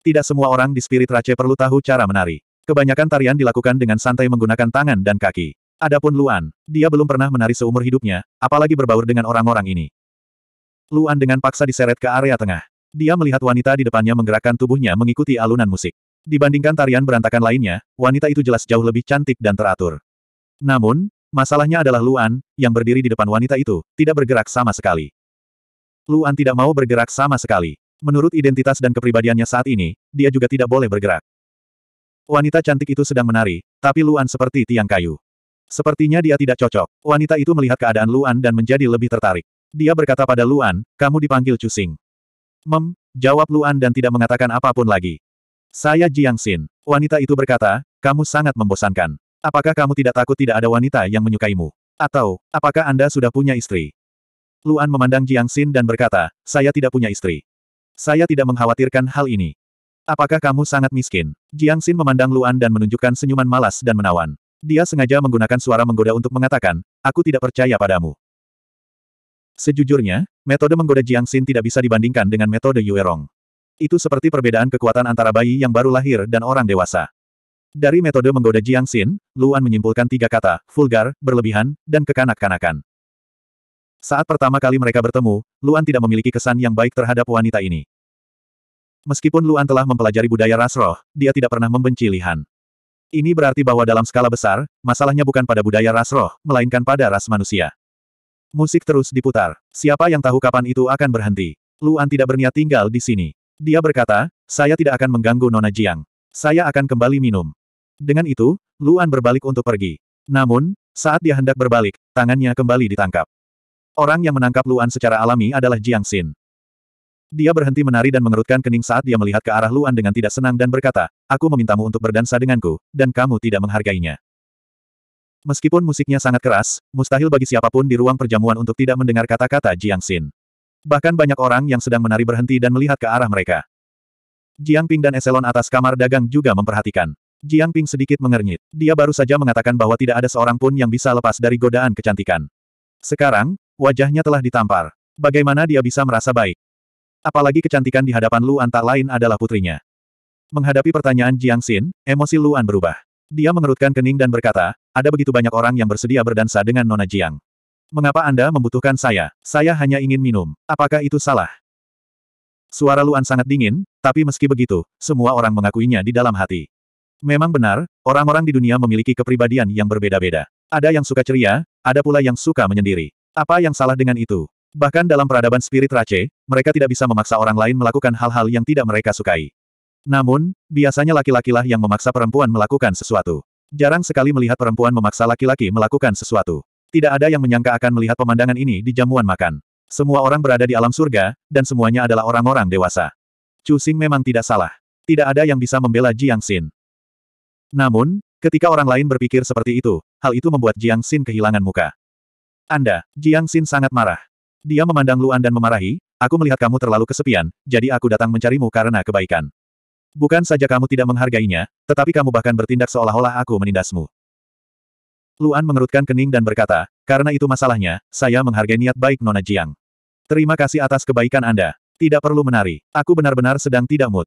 Tidak semua orang di Spirit Race perlu tahu cara menari. Kebanyakan tarian dilakukan dengan santai menggunakan tangan dan kaki. Adapun Luan, dia belum pernah menari seumur hidupnya, apalagi berbaur dengan orang-orang ini. Luan dengan paksa diseret ke area tengah. Dia melihat wanita di depannya menggerakkan tubuhnya mengikuti alunan musik. Dibandingkan tarian berantakan lainnya, wanita itu jelas jauh lebih cantik dan teratur. Namun, masalahnya adalah Luan, yang berdiri di depan wanita itu, tidak bergerak sama sekali. Luan tidak mau bergerak sama sekali. Menurut identitas dan kepribadiannya saat ini, dia juga tidak boleh bergerak. Wanita cantik itu sedang menari, tapi Luan seperti tiang kayu. Sepertinya dia tidak cocok. Wanita itu melihat keadaan Luan dan menjadi lebih tertarik. Dia berkata pada Luan, kamu dipanggil Cusing. Mem, jawab Luan dan tidak mengatakan apapun lagi. Saya Jiang Xin. Wanita itu berkata, kamu sangat membosankan. Apakah kamu tidak takut tidak ada wanita yang menyukaimu? Atau, apakah Anda sudah punya istri? Luan memandang Jiang Xin dan berkata, saya tidak punya istri. Saya tidak mengkhawatirkan hal ini. Apakah kamu sangat miskin? Jiang Xin memandang Luan dan menunjukkan senyuman malas dan menawan. Dia sengaja menggunakan suara menggoda untuk mengatakan, aku tidak percaya padamu. Sejujurnya, metode menggoda Jiang Xin tidak bisa dibandingkan dengan metode Yue Rong. Itu seperti perbedaan kekuatan antara bayi yang baru lahir dan orang dewasa. Dari metode menggoda Jiang Xin, Luan menyimpulkan tiga kata, vulgar, berlebihan, dan kekanak-kanakan. Saat pertama kali mereka bertemu, Luan tidak memiliki kesan yang baik terhadap wanita ini. Meskipun Luan telah mempelajari budaya ras roh, dia tidak pernah membenci Lihan. Ini berarti bahwa dalam skala besar, masalahnya bukan pada budaya ras roh, melainkan pada ras manusia. Musik terus diputar. Siapa yang tahu kapan itu akan berhenti? Luan tidak berniat tinggal di sini. Dia berkata, saya tidak akan mengganggu Nona Jiang. Saya akan kembali minum. Dengan itu, Luan berbalik untuk pergi. Namun, saat dia hendak berbalik, tangannya kembali ditangkap. Orang yang menangkap Luan secara alami adalah Jiang Xin. Dia berhenti menari dan mengerutkan kening saat dia melihat ke arah Luan dengan tidak senang dan berkata, Aku memintamu untuk berdansa denganku, dan kamu tidak menghargainya. Meskipun musiknya sangat keras, mustahil bagi siapapun di ruang perjamuan untuk tidak mendengar kata-kata Jiang Xin. Bahkan banyak orang yang sedang menari berhenti dan melihat ke arah mereka. Jiang Ping dan eselon atas kamar dagang juga memperhatikan. Jiang Ping sedikit mengernyit. Dia baru saja mengatakan bahwa tidak ada seorang pun yang bisa lepas dari godaan kecantikan. Sekarang, wajahnya telah ditampar. Bagaimana dia bisa merasa baik? Apalagi kecantikan di hadapan Luan tak lain adalah putrinya. Menghadapi pertanyaan Jiang Xin, emosi Luan berubah. Dia mengerutkan kening dan berkata, ada begitu banyak orang yang bersedia berdansa dengan Nona Jiang. Mengapa Anda membutuhkan saya? Saya hanya ingin minum. Apakah itu salah? Suara Luan sangat dingin, tapi meski begitu, semua orang mengakuinya di dalam hati. Memang benar, orang-orang di dunia memiliki kepribadian yang berbeda-beda. Ada yang suka ceria, ada pula yang suka menyendiri. Apa yang salah dengan itu? Bahkan dalam peradaban spirit race, mereka tidak bisa memaksa orang lain melakukan hal-hal yang tidak mereka sukai. Namun, biasanya laki-lakilah yang memaksa perempuan melakukan sesuatu. Jarang sekali melihat perempuan memaksa laki-laki melakukan sesuatu. Tidak ada yang menyangka akan melihat pemandangan ini di jamuan makan. Semua orang berada di alam surga, dan semuanya adalah orang-orang dewasa. Cusing memang tidak salah. Tidak ada yang bisa membela Jiang Xin. Namun, ketika orang lain berpikir seperti itu, hal itu membuat Jiang Xin kehilangan muka. Anda, Jiang Xin sangat marah. Dia memandang Luan dan memarahi, aku melihat kamu terlalu kesepian, jadi aku datang mencarimu karena kebaikan. Bukan saja kamu tidak menghargainya, tetapi kamu bahkan bertindak seolah-olah aku menindasmu. Luan mengerutkan kening dan berkata, karena itu masalahnya, saya menghargai niat baik Nona Jiang. Terima kasih atas kebaikan Anda. Tidak perlu menari. Aku benar-benar sedang tidak mood.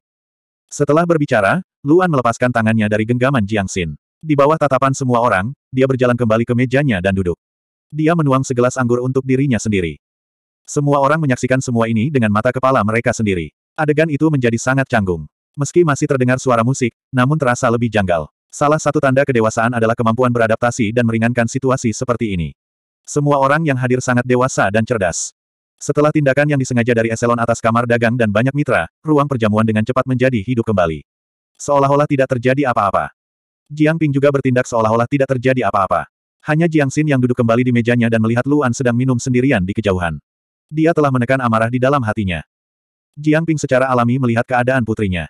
Setelah berbicara, Luan melepaskan tangannya dari genggaman Jiang Xin. Di bawah tatapan semua orang, dia berjalan kembali ke mejanya dan duduk. Dia menuang segelas anggur untuk dirinya sendiri. Semua orang menyaksikan semua ini dengan mata kepala mereka sendiri. Adegan itu menjadi sangat canggung. Meski masih terdengar suara musik, namun terasa lebih janggal. Salah satu tanda kedewasaan adalah kemampuan beradaptasi dan meringankan situasi seperti ini. Semua orang yang hadir sangat dewasa dan cerdas. Setelah tindakan yang disengaja dari eselon atas kamar dagang dan banyak mitra, ruang perjamuan dengan cepat menjadi hidup kembali. Seolah-olah tidak terjadi apa-apa. Jiang Ping juga bertindak seolah-olah tidak terjadi apa-apa. Hanya Jiang Xin yang duduk kembali di mejanya dan melihat Luan sedang minum sendirian di kejauhan. Dia telah menekan amarah di dalam hatinya. Jiang Ping secara alami melihat keadaan putrinya.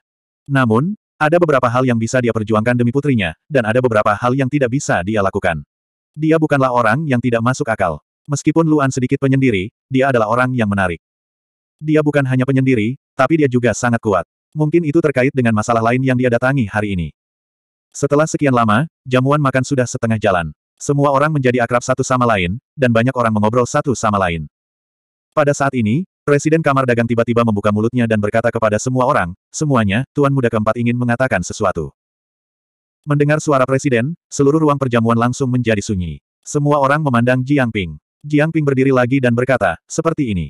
Namun, ada beberapa hal yang bisa dia perjuangkan demi putrinya, dan ada beberapa hal yang tidak bisa dia lakukan. Dia bukanlah orang yang tidak masuk akal. Meskipun Luan sedikit penyendiri, dia adalah orang yang menarik. Dia bukan hanya penyendiri, tapi dia juga sangat kuat. Mungkin itu terkait dengan masalah lain yang dia datangi hari ini. Setelah sekian lama, jamuan makan sudah setengah jalan. Semua orang menjadi akrab satu sama lain, dan banyak orang mengobrol satu sama lain. Pada saat ini, Presiden Kamar Dagang tiba-tiba membuka mulutnya dan berkata kepada semua orang, semuanya, Tuan Muda keempat ingin mengatakan sesuatu. Mendengar suara Presiden, seluruh ruang perjamuan langsung menjadi sunyi. Semua orang memandang Jiang Ping. Jiang Ping berdiri lagi dan berkata, seperti ini.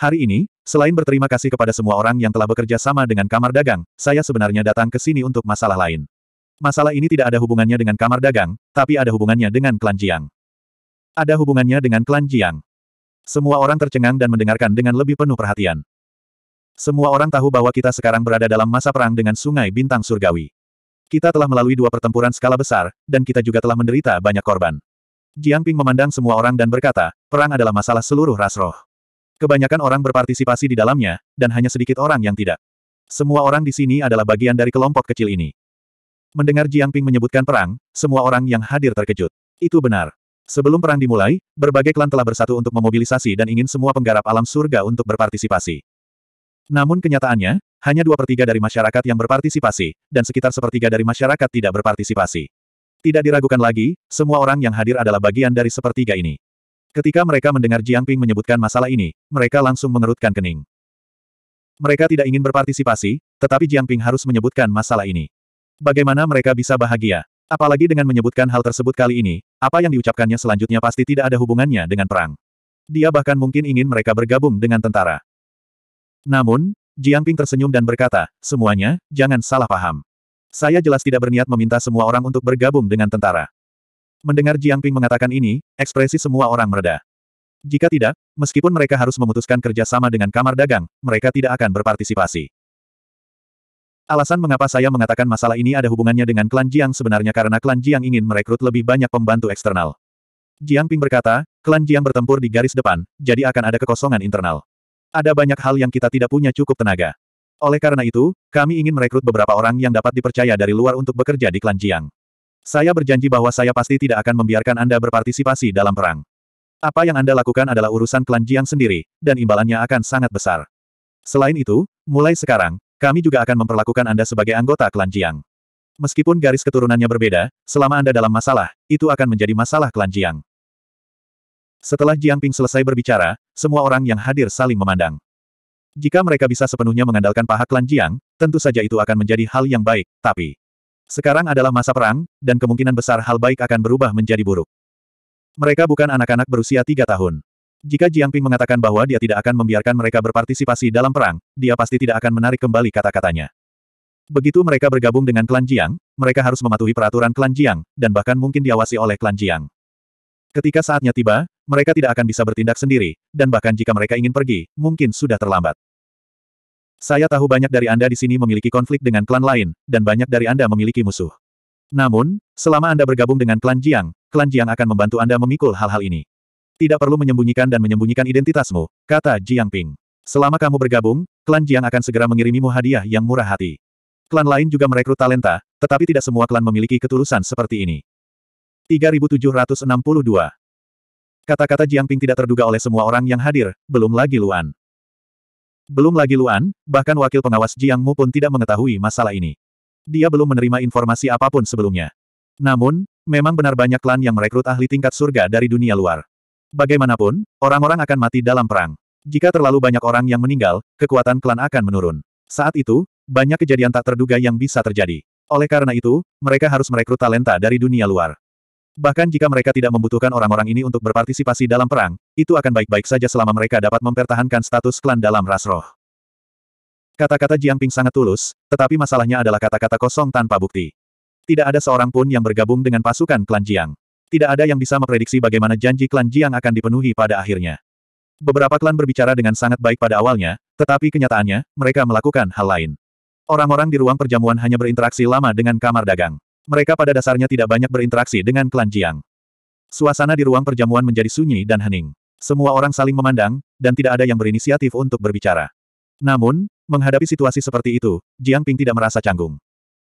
Hari ini, selain berterima kasih kepada semua orang yang telah bekerja sama dengan kamar dagang, saya sebenarnya datang ke sini untuk masalah lain. Masalah ini tidak ada hubungannya dengan kamar dagang, tapi ada hubungannya dengan klan Jiang. Ada hubungannya dengan klan Jiang. Semua orang tercengang dan mendengarkan dengan lebih penuh perhatian. Semua orang tahu bahwa kita sekarang berada dalam masa perang dengan Sungai Bintang Surgawi. Kita telah melalui dua pertempuran skala besar, dan kita juga telah menderita banyak korban. Jiang Ping memandang semua orang dan berkata, perang adalah masalah seluruh ras roh. Kebanyakan orang berpartisipasi di dalamnya, dan hanya sedikit orang yang tidak. Semua orang di sini adalah bagian dari kelompok kecil ini. Mendengar Jiang Ping menyebutkan perang, semua orang yang hadir terkejut. Itu benar. Sebelum perang dimulai, berbagai klan telah bersatu untuk memobilisasi dan ingin semua penggarap alam surga untuk berpartisipasi. Namun kenyataannya, hanya dua pertiga dari masyarakat yang berpartisipasi, dan sekitar sepertiga dari masyarakat tidak berpartisipasi. Tidak diragukan lagi, semua orang yang hadir adalah bagian dari sepertiga ini. Ketika mereka mendengar Jiang Ping menyebutkan masalah ini, mereka langsung mengerutkan kening. Mereka tidak ingin berpartisipasi, tetapi Jiang Ping harus menyebutkan masalah ini. Bagaimana mereka bisa bahagia? Apalagi dengan menyebutkan hal tersebut kali ini, apa yang diucapkannya selanjutnya pasti tidak ada hubungannya dengan perang. Dia bahkan mungkin ingin mereka bergabung dengan tentara. Namun, Jiang Ping tersenyum dan berkata, semuanya, jangan salah paham. Saya jelas tidak berniat meminta semua orang untuk bergabung dengan tentara. Mendengar Jiang Ping mengatakan ini, ekspresi semua orang mereda. Jika tidak, meskipun mereka harus memutuskan kerjasama dengan kamar dagang, mereka tidak akan berpartisipasi. Alasan mengapa saya mengatakan masalah ini ada hubungannya dengan klan Jiang sebenarnya karena klan Jiang ingin merekrut lebih banyak pembantu eksternal. Jiang Ping berkata, klan Jiang bertempur di garis depan, jadi akan ada kekosongan internal. Ada banyak hal yang kita tidak punya cukup tenaga. Oleh karena itu, kami ingin merekrut beberapa orang yang dapat dipercaya dari luar untuk bekerja di klan Jiang. Saya berjanji bahwa saya pasti tidak akan membiarkan Anda berpartisipasi dalam perang. Apa yang Anda lakukan adalah urusan klan Jiang sendiri, dan imbalannya akan sangat besar. Selain itu, mulai sekarang, kami juga akan memperlakukan Anda sebagai anggota klan Jiang. Meskipun garis keturunannya berbeda, selama Anda dalam masalah, itu akan menjadi masalah klan Jiang. Setelah Jiang Ping selesai berbicara, semua orang yang hadir saling memandang. Jika mereka bisa sepenuhnya mengandalkan paha klan Jiang, tentu saja itu akan menjadi hal yang baik, tapi... Sekarang adalah masa perang, dan kemungkinan besar hal baik akan berubah menjadi buruk. Mereka bukan anak-anak berusia tiga tahun. Jika Jiang Ping mengatakan bahwa dia tidak akan membiarkan mereka berpartisipasi dalam perang, dia pasti tidak akan menarik kembali kata-katanya. Begitu mereka bergabung dengan klan Jiang, mereka harus mematuhi peraturan klan Jiang, dan bahkan mungkin diawasi oleh klan Jiang. Ketika saatnya tiba, mereka tidak akan bisa bertindak sendiri, dan bahkan jika mereka ingin pergi, mungkin sudah terlambat. Saya tahu banyak dari Anda di sini memiliki konflik dengan klan lain, dan banyak dari Anda memiliki musuh. Namun, selama Anda bergabung dengan klan Jiang, klan Jiang akan membantu Anda memikul hal-hal ini. Tidak perlu menyembunyikan dan menyembunyikan identitasmu, kata Jiang Ping. Selama kamu bergabung, klan Jiang akan segera mengirimimu hadiah yang murah hati. Klan lain juga merekrut talenta, tetapi tidak semua klan memiliki ketulusan seperti ini. 3762 Kata-kata Jiang Ping tidak terduga oleh semua orang yang hadir, belum lagi Luan. Belum lagi Luan, bahkan wakil pengawas Jiang Mu pun tidak mengetahui masalah ini. Dia belum menerima informasi apapun sebelumnya. Namun, memang benar banyak klan yang merekrut ahli tingkat surga dari dunia luar. Bagaimanapun, orang-orang akan mati dalam perang. Jika terlalu banyak orang yang meninggal, kekuatan klan akan menurun. Saat itu, banyak kejadian tak terduga yang bisa terjadi. Oleh karena itu, mereka harus merekrut talenta dari dunia luar. Bahkan jika mereka tidak membutuhkan orang-orang ini untuk berpartisipasi dalam perang, itu akan baik-baik saja selama mereka dapat mempertahankan status klan dalam ras roh. Kata-kata Jiang Ping sangat tulus, tetapi masalahnya adalah kata-kata kosong tanpa bukti. Tidak ada seorang pun yang bergabung dengan pasukan klan Jiang. Tidak ada yang bisa memprediksi bagaimana janji klan Jiang akan dipenuhi pada akhirnya. Beberapa klan berbicara dengan sangat baik pada awalnya, tetapi kenyataannya, mereka melakukan hal lain. Orang-orang di ruang perjamuan hanya berinteraksi lama dengan kamar dagang. Mereka pada dasarnya tidak banyak berinteraksi dengan klan Jiang. Suasana di ruang perjamuan menjadi sunyi dan hening. Semua orang saling memandang, dan tidak ada yang berinisiatif untuk berbicara. Namun, menghadapi situasi seperti itu, Jiang Ping tidak merasa canggung.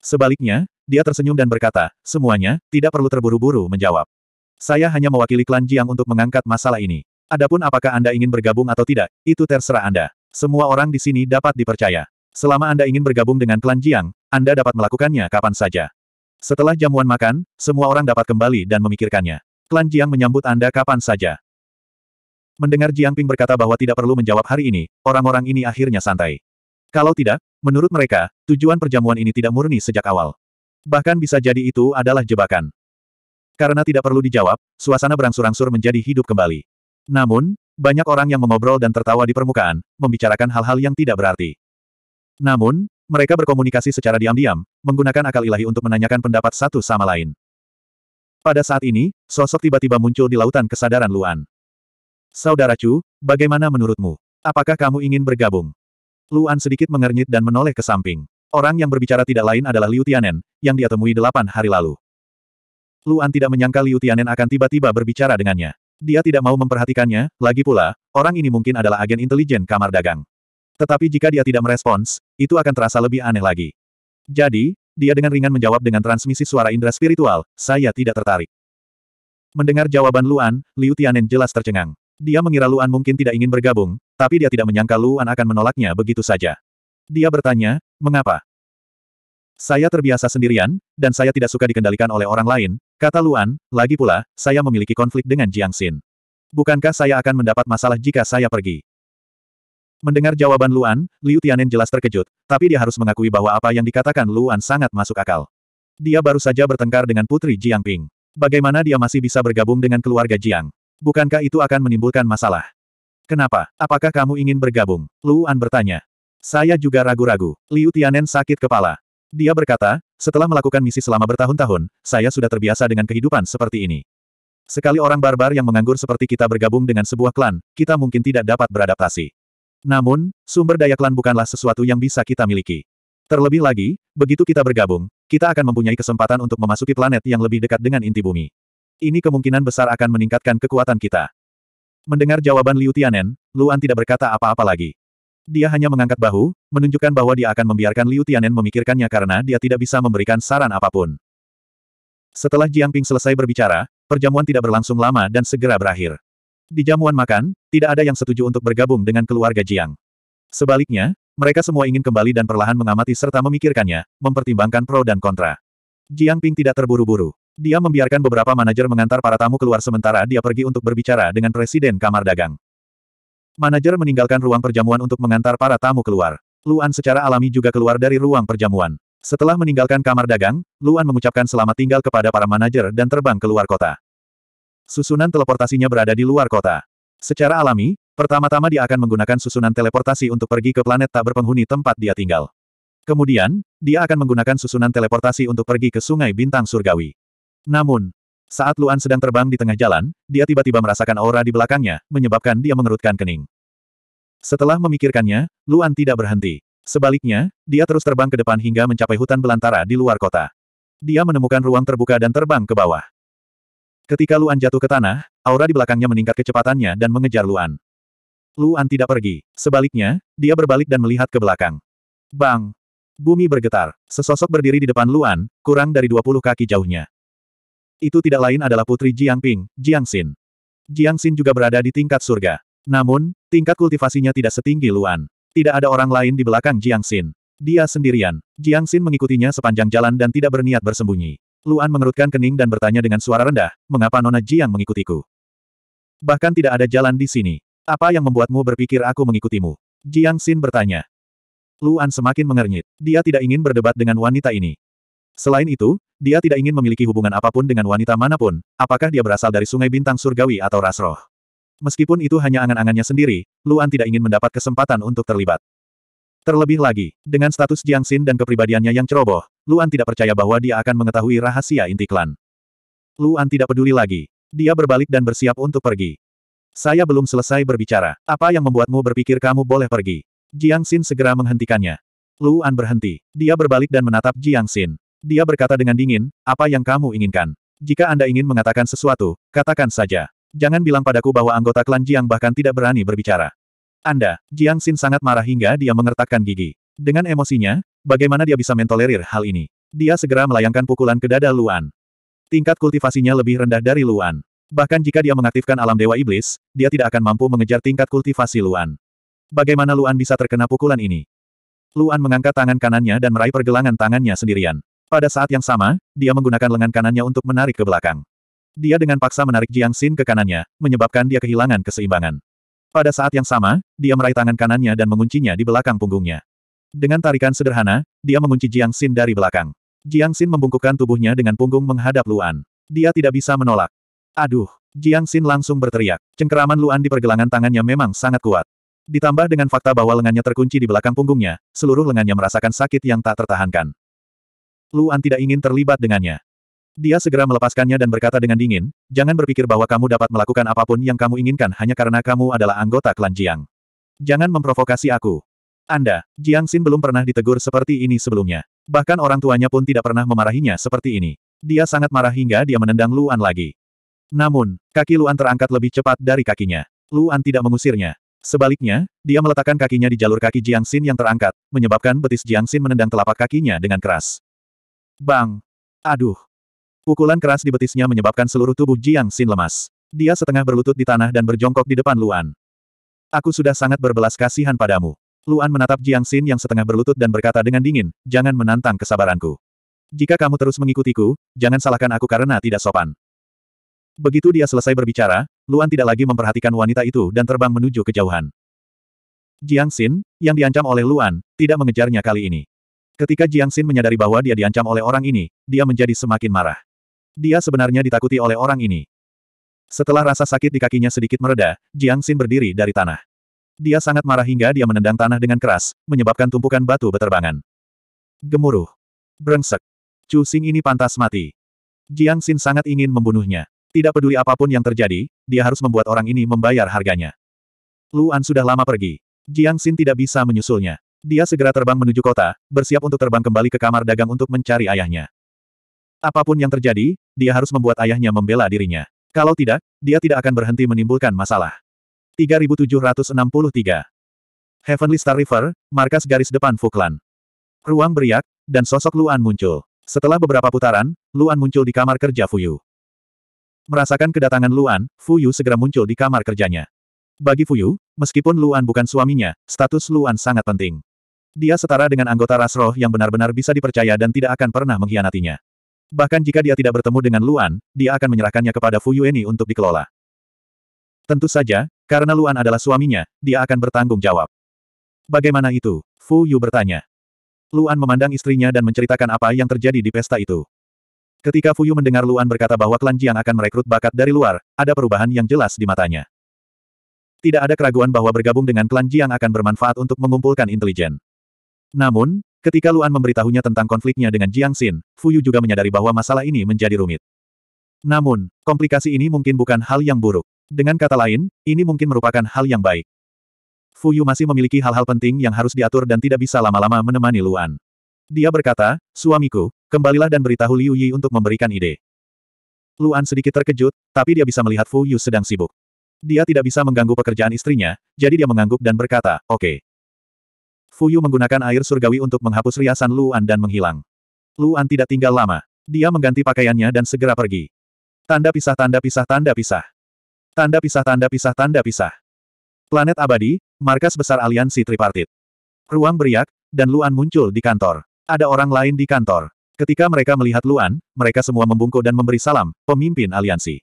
Sebaliknya, dia tersenyum dan berkata, semuanya, tidak perlu terburu-buru menjawab. Saya hanya mewakili klan Jiang untuk mengangkat masalah ini. Adapun apakah Anda ingin bergabung atau tidak, itu terserah Anda. Semua orang di sini dapat dipercaya. Selama Anda ingin bergabung dengan klan Jiang, Anda dapat melakukannya kapan saja. Setelah jamuan makan, semua orang dapat kembali dan memikirkannya. Klan Jiang menyambut Anda kapan saja. Mendengar Jiang Ping berkata bahwa tidak perlu menjawab hari ini, orang-orang ini akhirnya santai. Kalau tidak, menurut mereka, tujuan perjamuan ini tidak murni sejak awal. Bahkan bisa jadi itu adalah jebakan. Karena tidak perlu dijawab, suasana berangsur-angsur menjadi hidup kembali. Namun, banyak orang yang mengobrol dan tertawa di permukaan, membicarakan hal-hal yang tidak berarti. Namun, mereka berkomunikasi secara diam-diam, menggunakan akal ilahi untuk menanyakan pendapat satu sama lain. Pada saat ini, sosok tiba-tiba muncul di lautan kesadaran Luan. Saudara Chu, bagaimana menurutmu? Apakah kamu ingin bergabung? Luan sedikit mengernyit dan menoleh ke samping. Orang yang berbicara tidak lain adalah Liu Tianen, yang dia temui delapan hari lalu. Luan tidak menyangka Liu Tianen akan tiba-tiba berbicara dengannya. Dia tidak mau memperhatikannya, lagi pula, orang ini mungkin adalah agen intelijen kamar dagang. Tetapi jika dia tidak merespons, itu akan terasa lebih aneh lagi. Jadi, dia dengan ringan menjawab dengan transmisi suara indera spiritual, saya tidak tertarik. Mendengar jawaban Luan, Liu Tianen jelas tercengang. Dia mengira Luan mungkin tidak ingin bergabung, tapi dia tidak menyangka Luan akan menolaknya begitu saja. Dia bertanya, mengapa? Saya terbiasa sendirian, dan saya tidak suka dikendalikan oleh orang lain, kata Luan, lagi pula, saya memiliki konflik dengan Jiang Xin. Bukankah saya akan mendapat masalah jika saya pergi? Mendengar jawaban Luan, Liu Tianen jelas terkejut, tapi dia harus mengakui bahwa apa yang dikatakan Luan sangat masuk akal. Dia baru saja bertengkar dengan Putri Jiang Ping. Bagaimana dia masih bisa bergabung dengan keluarga Jiang? Bukankah itu akan menimbulkan masalah? Kenapa? Apakah kamu ingin bergabung? Luan bertanya. Saya juga ragu-ragu. Liu Tianen sakit kepala. Dia berkata, setelah melakukan misi selama bertahun-tahun, saya sudah terbiasa dengan kehidupan seperti ini. Sekali orang barbar yang menganggur seperti kita bergabung dengan sebuah klan, kita mungkin tidak dapat beradaptasi. Namun, sumber daya klan bukanlah sesuatu yang bisa kita miliki. Terlebih lagi, begitu kita bergabung, kita akan mempunyai kesempatan untuk memasuki planet yang lebih dekat dengan inti bumi. Ini kemungkinan besar akan meningkatkan kekuatan kita. Mendengar jawaban Liu Tianen, Luan tidak berkata apa-apa lagi. Dia hanya mengangkat bahu, menunjukkan bahwa dia akan membiarkan Liu Tianen memikirkannya karena dia tidak bisa memberikan saran apapun. Setelah Jiang Ping selesai berbicara, perjamuan tidak berlangsung lama dan segera berakhir. Di jamuan makan, tidak ada yang setuju untuk bergabung dengan keluarga Jiang. Sebaliknya, mereka semua ingin kembali dan perlahan mengamati serta memikirkannya, mempertimbangkan pro dan kontra. Jiang Ping tidak terburu-buru. Dia membiarkan beberapa manajer mengantar para tamu keluar sementara dia pergi untuk berbicara dengan Presiden Kamar Dagang. Manajer meninggalkan ruang perjamuan untuk mengantar para tamu keluar. Luan secara alami juga keluar dari ruang perjamuan. Setelah meninggalkan kamar dagang, Luan mengucapkan selamat tinggal kepada para manajer dan terbang keluar kota. Susunan teleportasinya berada di luar kota. Secara alami, pertama-tama dia akan menggunakan susunan teleportasi untuk pergi ke planet tak berpenghuni tempat dia tinggal. Kemudian, dia akan menggunakan susunan teleportasi untuk pergi ke sungai bintang surgawi. Namun, saat Luan sedang terbang di tengah jalan, dia tiba-tiba merasakan aura di belakangnya, menyebabkan dia mengerutkan kening. Setelah memikirkannya, Luan tidak berhenti. Sebaliknya, dia terus terbang ke depan hingga mencapai hutan belantara di luar kota. Dia menemukan ruang terbuka dan terbang ke bawah. Ketika Luan jatuh ke tanah, aura di belakangnya meningkat kecepatannya dan mengejar Luan. Luan tidak pergi. Sebaliknya, dia berbalik dan melihat ke belakang. Bang! Bumi bergetar. Sesosok berdiri di depan Luan, kurang dari 20 kaki jauhnya. Itu tidak lain adalah putri Jiang Ping, Jiang Xin. Jiang Xin juga berada di tingkat surga. Namun, tingkat kultivasinya tidak setinggi Luan. Tidak ada orang lain di belakang Jiang Xin. Dia sendirian. Jiang Xin mengikutinya sepanjang jalan dan tidak berniat bersembunyi. Luan mengerutkan kening dan bertanya dengan suara rendah, mengapa Nona Jiang mengikutiku? Bahkan tidak ada jalan di sini. Apa yang membuatmu berpikir aku mengikutimu? Jiang Xin bertanya. Luan semakin mengernyit. Dia tidak ingin berdebat dengan wanita ini. Selain itu, dia tidak ingin memiliki hubungan apapun dengan wanita manapun, apakah dia berasal dari Sungai Bintang Surgawi atau Rasroh. Meskipun itu hanya angan-angannya sendiri, Luan tidak ingin mendapat kesempatan untuk terlibat. Terlebih lagi, dengan status Jiang Xin dan kepribadiannya yang ceroboh, Luan tidak percaya bahwa dia akan mengetahui rahasia inti klan. Luan tidak peduli lagi. Dia berbalik dan bersiap untuk pergi. Saya belum selesai berbicara. Apa yang membuatmu berpikir kamu boleh pergi? Jiang Xin segera menghentikannya. Luan berhenti. Dia berbalik dan menatap Jiang Xin. Dia berkata dengan dingin, apa yang kamu inginkan? Jika Anda ingin mengatakan sesuatu, katakan saja. Jangan bilang padaku bahwa anggota klan Jiang bahkan tidak berani berbicara. Anda, Jiang Xin sangat marah hingga dia mengertakkan gigi. Dengan emosinya, bagaimana dia bisa mentolerir hal ini? Dia segera melayangkan pukulan ke dada Luan. Tingkat kultivasinya lebih rendah dari Luan. Bahkan jika dia mengaktifkan alam dewa iblis, dia tidak akan mampu mengejar tingkat kultivasi Luan. Bagaimana Luan bisa terkena pukulan ini? Luan mengangkat tangan kanannya dan meraih pergelangan tangannya sendirian. Pada saat yang sama, dia menggunakan lengan kanannya untuk menarik ke belakang. Dia dengan paksa menarik Jiang Xin ke kanannya, menyebabkan dia kehilangan keseimbangan. Pada saat yang sama, dia meraih tangan kanannya dan menguncinya di belakang punggungnya. Dengan tarikan sederhana, dia mengunci Jiang Xin dari belakang. Jiang Xin membungkukkan tubuhnya dengan punggung menghadap Luan. Dia tidak bisa menolak. Aduh! Jiang Xin langsung berteriak. Cengkeraman Luan di pergelangan tangannya memang sangat kuat. Ditambah dengan fakta bahwa lengannya terkunci di belakang punggungnya, seluruh lengannya merasakan sakit yang tak tertahankan. Luan tidak ingin terlibat dengannya. Dia segera melepaskannya dan berkata dengan dingin, jangan berpikir bahwa kamu dapat melakukan apapun yang kamu inginkan hanya karena kamu adalah anggota klan Jiang. Jangan memprovokasi aku. Anda, Jiang Xin belum pernah ditegur seperti ini sebelumnya. Bahkan orang tuanya pun tidak pernah memarahinya seperti ini. Dia sangat marah hingga dia menendang Luan lagi. Namun, kaki Luan terangkat lebih cepat dari kakinya. Luan tidak mengusirnya. Sebaliknya, dia meletakkan kakinya di jalur kaki Jiang Xin yang terangkat, menyebabkan betis Jiang Xin menendang telapak kakinya dengan keras. Bang! Aduh! Pukulan keras di betisnya menyebabkan seluruh tubuh Jiang Xin lemas. Dia setengah berlutut di tanah dan berjongkok di depan Luan. Aku sudah sangat berbelas kasihan padamu. Luan menatap Jiang Xin yang setengah berlutut dan berkata dengan dingin, jangan menantang kesabaranku. Jika kamu terus mengikutiku, jangan salahkan aku karena tidak sopan. Begitu dia selesai berbicara, Luan tidak lagi memperhatikan wanita itu dan terbang menuju kejauhan. Jiang Xin, yang diancam oleh Luan, tidak mengejarnya kali ini. Ketika Jiang Xin menyadari bahwa dia diancam oleh orang ini, dia menjadi semakin marah. Dia sebenarnya ditakuti oleh orang ini. Setelah rasa sakit di kakinya sedikit mereda, Jiang Xin berdiri dari tanah. Dia sangat marah hingga dia menendang tanah dengan keras, menyebabkan tumpukan batu beterbangan. Gemuruh. Brengsek. Chu Xing ini pantas mati. Jiang Xin sangat ingin membunuhnya. Tidak peduli apapun yang terjadi, dia harus membuat orang ini membayar harganya. Luan sudah lama pergi. Jiang Xin tidak bisa menyusulnya. Dia segera terbang menuju kota, bersiap untuk terbang kembali ke kamar dagang untuk mencari ayahnya. Apapun yang terjadi, dia harus membuat ayahnya membela dirinya. Kalau tidak, dia tidak akan berhenti menimbulkan masalah. 3763 Heavenly Star River, markas garis depan Fuklan. Ruang beriak, dan sosok Luan muncul. Setelah beberapa putaran, Luan muncul di kamar kerja Fuyu. Merasakan kedatangan Luan, Fuyu segera muncul di kamar kerjanya. Bagi Fuyu, meskipun Luan bukan suaminya, status Luan sangat penting. Dia setara dengan anggota ras roh yang benar-benar bisa dipercaya dan tidak akan pernah mengkhianatinya. Bahkan jika dia tidak bertemu dengan Luan, dia akan menyerahkannya kepada Fu Yueni untuk dikelola. Tentu saja, karena Luan adalah suaminya, dia akan bertanggung jawab. Bagaimana itu? Fu Yu bertanya. Luan memandang istrinya dan menceritakan apa yang terjadi di pesta itu. Ketika Fu Yu mendengar Luan berkata bahwa klan Jiang akan merekrut bakat dari luar, ada perubahan yang jelas di matanya. Tidak ada keraguan bahwa bergabung dengan klan Jiang akan bermanfaat untuk mengumpulkan intelijen. Namun, Ketika Luan memberitahunya tentang konfliknya dengan Jiang Xin, Fuyu juga menyadari bahwa masalah ini menjadi rumit. Namun, komplikasi ini mungkin bukan hal yang buruk. Dengan kata lain, ini mungkin merupakan hal yang baik. Fuyu masih memiliki hal-hal penting yang harus diatur dan tidak bisa lama-lama menemani Luan. Dia berkata, suamiku, kembalilah dan beritahu Liu Yi untuk memberikan ide. Luan sedikit terkejut, tapi dia bisa melihat Fuyu sedang sibuk. Dia tidak bisa mengganggu pekerjaan istrinya, jadi dia mengangguk dan berkata, oke. Okay. Fuyu menggunakan air surgawi untuk menghapus riasan Luan dan menghilang. Luan tidak tinggal lama. Dia mengganti pakaiannya dan segera pergi. Tanda pisah tanda pisah tanda pisah. Tanda pisah tanda pisah tanda pisah. Planet abadi, markas besar aliansi tripartit. Ruang beriak, dan Luan muncul di kantor. Ada orang lain di kantor. Ketika mereka melihat Luan, mereka semua membungkuk dan memberi salam, pemimpin aliansi.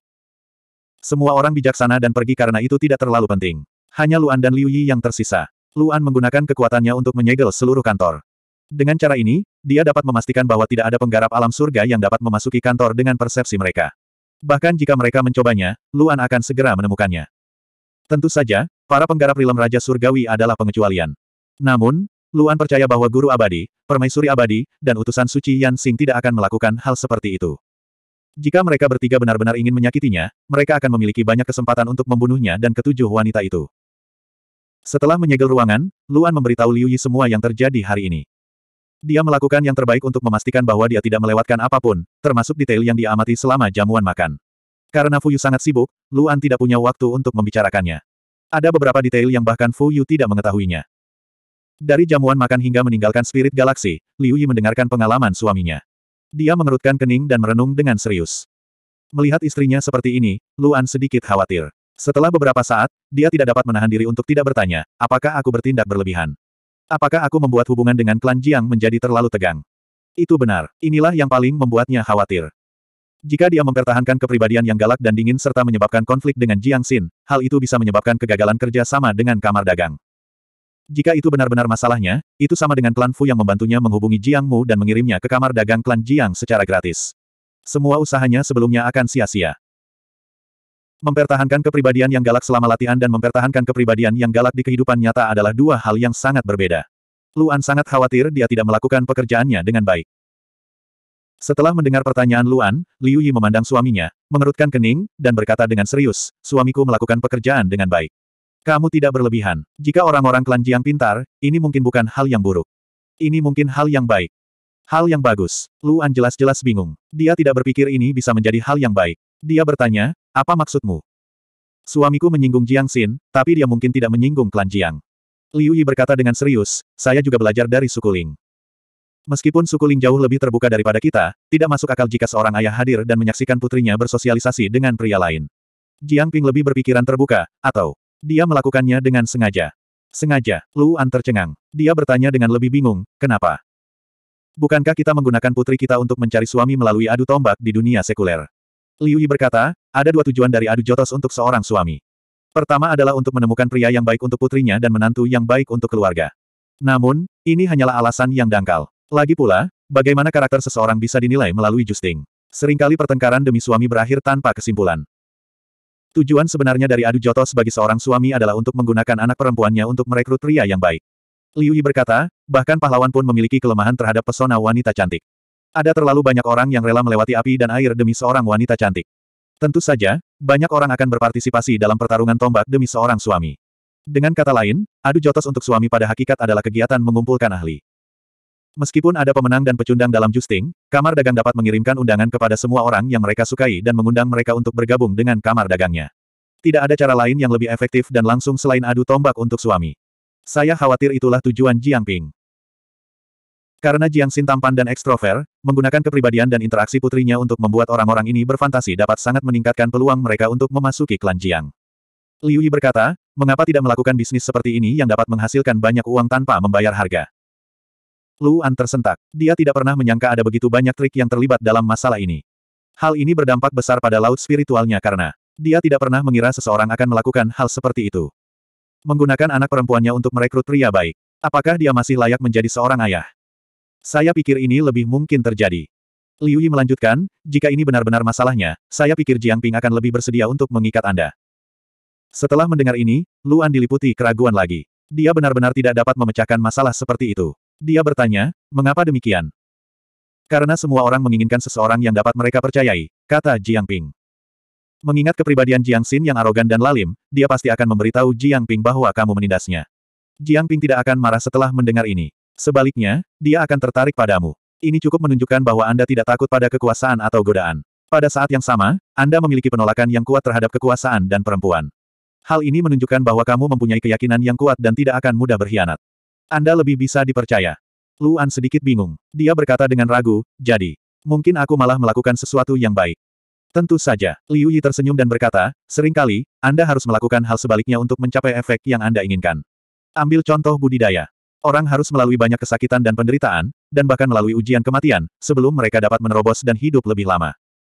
Semua orang bijaksana dan pergi karena itu tidak terlalu penting. Hanya Luan dan Liu Yi yang tersisa. Luan menggunakan kekuatannya untuk menyegel seluruh kantor. Dengan cara ini, dia dapat memastikan bahwa tidak ada penggarap alam surga yang dapat memasuki kantor dengan persepsi mereka. Bahkan jika mereka mencobanya, Luan akan segera menemukannya. Tentu saja, para penggarap rilem Raja Surgawi adalah pengecualian. Namun, Luan percaya bahwa Guru Abadi, Permaisuri Abadi, dan utusan suci Yan Xing tidak akan melakukan hal seperti itu. Jika mereka bertiga benar-benar ingin menyakitinya, mereka akan memiliki banyak kesempatan untuk membunuhnya dan ketujuh wanita itu. Setelah menyegel ruangan, Luan memberitahu Liu Yi semua yang terjadi hari ini. Dia melakukan yang terbaik untuk memastikan bahwa dia tidak melewatkan apapun, termasuk detail yang dia amati selama jamuan makan. Karena Fu Yu sangat sibuk, Luan tidak punya waktu untuk membicarakannya. Ada beberapa detail yang bahkan Fu Yu tidak mengetahuinya. Dari jamuan makan hingga meninggalkan spirit galaksi, Liu Yi mendengarkan pengalaman suaminya. Dia mengerutkan kening dan merenung dengan serius. Melihat istrinya seperti ini, Luan sedikit khawatir. Setelah beberapa saat, dia tidak dapat menahan diri untuk tidak bertanya, apakah aku bertindak berlebihan? Apakah aku membuat hubungan dengan klan Jiang menjadi terlalu tegang? Itu benar, inilah yang paling membuatnya khawatir. Jika dia mempertahankan kepribadian yang galak dan dingin serta menyebabkan konflik dengan Jiang Xin, hal itu bisa menyebabkan kegagalan kerja sama dengan kamar dagang. Jika itu benar-benar masalahnya, itu sama dengan klan Fu yang membantunya menghubungi Jiang Mu dan mengirimnya ke kamar dagang klan Jiang secara gratis. Semua usahanya sebelumnya akan sia-sia. Mempertahankan kepribadian yang galak selama latihan dan mempertahankan kepribadian yang galak di kehidupan nyata adalah dua hal yang sangat berbeda. Luan sangat khawatir dia tidak melakukan pekerjaannya dengan baik. Setelah mendengar pertanyaan Luan, Liu Yi memandang suaminya, mengerutkan kening, dan berkata dengan serius, suamiku melakukan pekerjaan dengan baik. Kamu tidak berlebihan. Jika orang-orang klan Jiang pintar, ini mungkin bukan hal yang buruk. Ini mungkin hal yang baik. Hal yang bagus. Luan jelas-jelas bingung. Dia tidak berpikir ini bisa menjadi hal yang baik. Dia bertanya, apa maksudmu? Suamiku menyinggung Jiang Xin, tapi dia mungkin tidak menyinggung klan Jiang. Liu Yi berkata dengan serius, saya juga belajar dari suku Ling. Meskipun suku Ling jauh lebih terbuka daripada kita, tidak masuk akal jika seorang ayah hadir dan menyaksikan putrinya bersosialisasi dengan pria lain. Jiang Ping lebih berpikiran terbuka, atau dia melakukannya dengan sengaja. Sengaja, Luan tercengang. Dia bertanya dengan lebih bingung, kenapa? Bukankah kita menggunakan putri kita untuk mencari suami melalui adu tombak di dunia sekuler? Liu Yi berkata, ada dua tujuan dari adu jotos untuk seorang suami. Pertama adalah untuk menemukan pria yang baik untuk putrinya dan menantu yang baik untuk keluarga. Namun, ini hanyalah alasan yang dangkal. Lagi pula, bagaimana karakter seseorang bisa dinilai melalui justing? Seringkali pertengkaran demi suami berakhir tanpa kesimpulan. Tujuan sebenarnya dari adu jotos bagi seorang suami adalah untuk menggunakan anak perempuannya untuk merekrut pria yang baik. Liu Yi berkata, bahkan pahlawan pun memiliki kelemahan terhadap pesona wanita cantik. Ada terlalu banyak orang yang rela melewati api dan air demi seorang wanita cantik. Tentu saja, banyak orang akan berpartisipasi dalam pertarungan tombak demi seorang suami. Dengan kata lain, adu jotos untuk suami pada hakikat adalah kegiatan mengumpulkan ahli. Meskipun ada pemenang dan pecundang dalam justing, kamar dagang dapat mengirimkan undangan kepada semua orang yang mereka sukai dan mengundang mereka untuk bergabung dengan kamar dagangnya. Tidak ada cara lain yang lebih efektif dan langsung selain adu tombak untuk suami. Saya khawatir itulah tujuan Jiang Ping. Karena Jiang Xin tampan dan ekstrovert, menggunakan kepribadian dan interaksi putrinya untuk membuat orang-orang ini berfantasi dapat sangat meningkatkan peluang mereka untuk memasuki klan Jiang. Liu Yi berkata, mengapa tidak melakukan bisnis seperti ini yang dapat menghasilkan banyak uang tanpa membayar harga? Lu An tersentak. Dia tidak pernah menyangka ada begitu banyak trik yang terlibat dalam masalah ini. Hal ini berdampak besar pada laut spiritualnya karena dia tidak pernah mengira seseorang akan melakukan hal seperti itu. Menggunakan anak perempuannya untuk merekrut pria baik. Apakah dia masih layak menjadi seorang ayah? Saya pikir ini lebih mungkin terjadi. Liu Yi melanjutkan, jika ini benar-benar masalahnya, saya pikir Jiang Ping akan lebih bersedia untuk mengikat Anda. Setelah mendengar ini, Luan diliputi keraguan lagi. Dia benar-benar tidak dapat memecahkan masalah seperti itu. Dia bertanya, mengapa demikian? Karena semua orang menginginkan seseorang yang dapat mereka percayai, kata Jiang Ping. Mengingat kepribadian Jiang Xin yang arogan dan lalim, dia pasti akan memberitahu Jiang Ping bahwa kamu menindasnya. Jiang Ping tidak akan marah setelah mendengar ini. Sebaliknya, dia akan tertarik padamu. Ini cukup menunjukkan bahwa Anda tidak takut pada kekuasaan atau godaan. Pada saat yang sama, Anda memiliki penolakan yang kuat terhadap kekuasaan dan perempuan. Hal ini menunjukkan bahwa kamu mempunyai keyakinan yang kuat dan tidak akan mudah berkhianat. Anda lebih bisa dipercaya. Luan sedikit bingung. Dia berkata dengan ragu, jadi, mungkin aku malah melakukan sesuatu yang baik. Tentu saja, Liu Yi tersenyum dan berkata, seringkali, Anda harus melakukan hal sebaliknya untuk mencapai efek yang Anda inginkan. Ambil contoh budidaya. Orang harus melalui banyak kesakitan dan penderitaan, dan bahkan melalui ujian kematian, sebelum mereka dapat menerobos dan hidup lebih lama.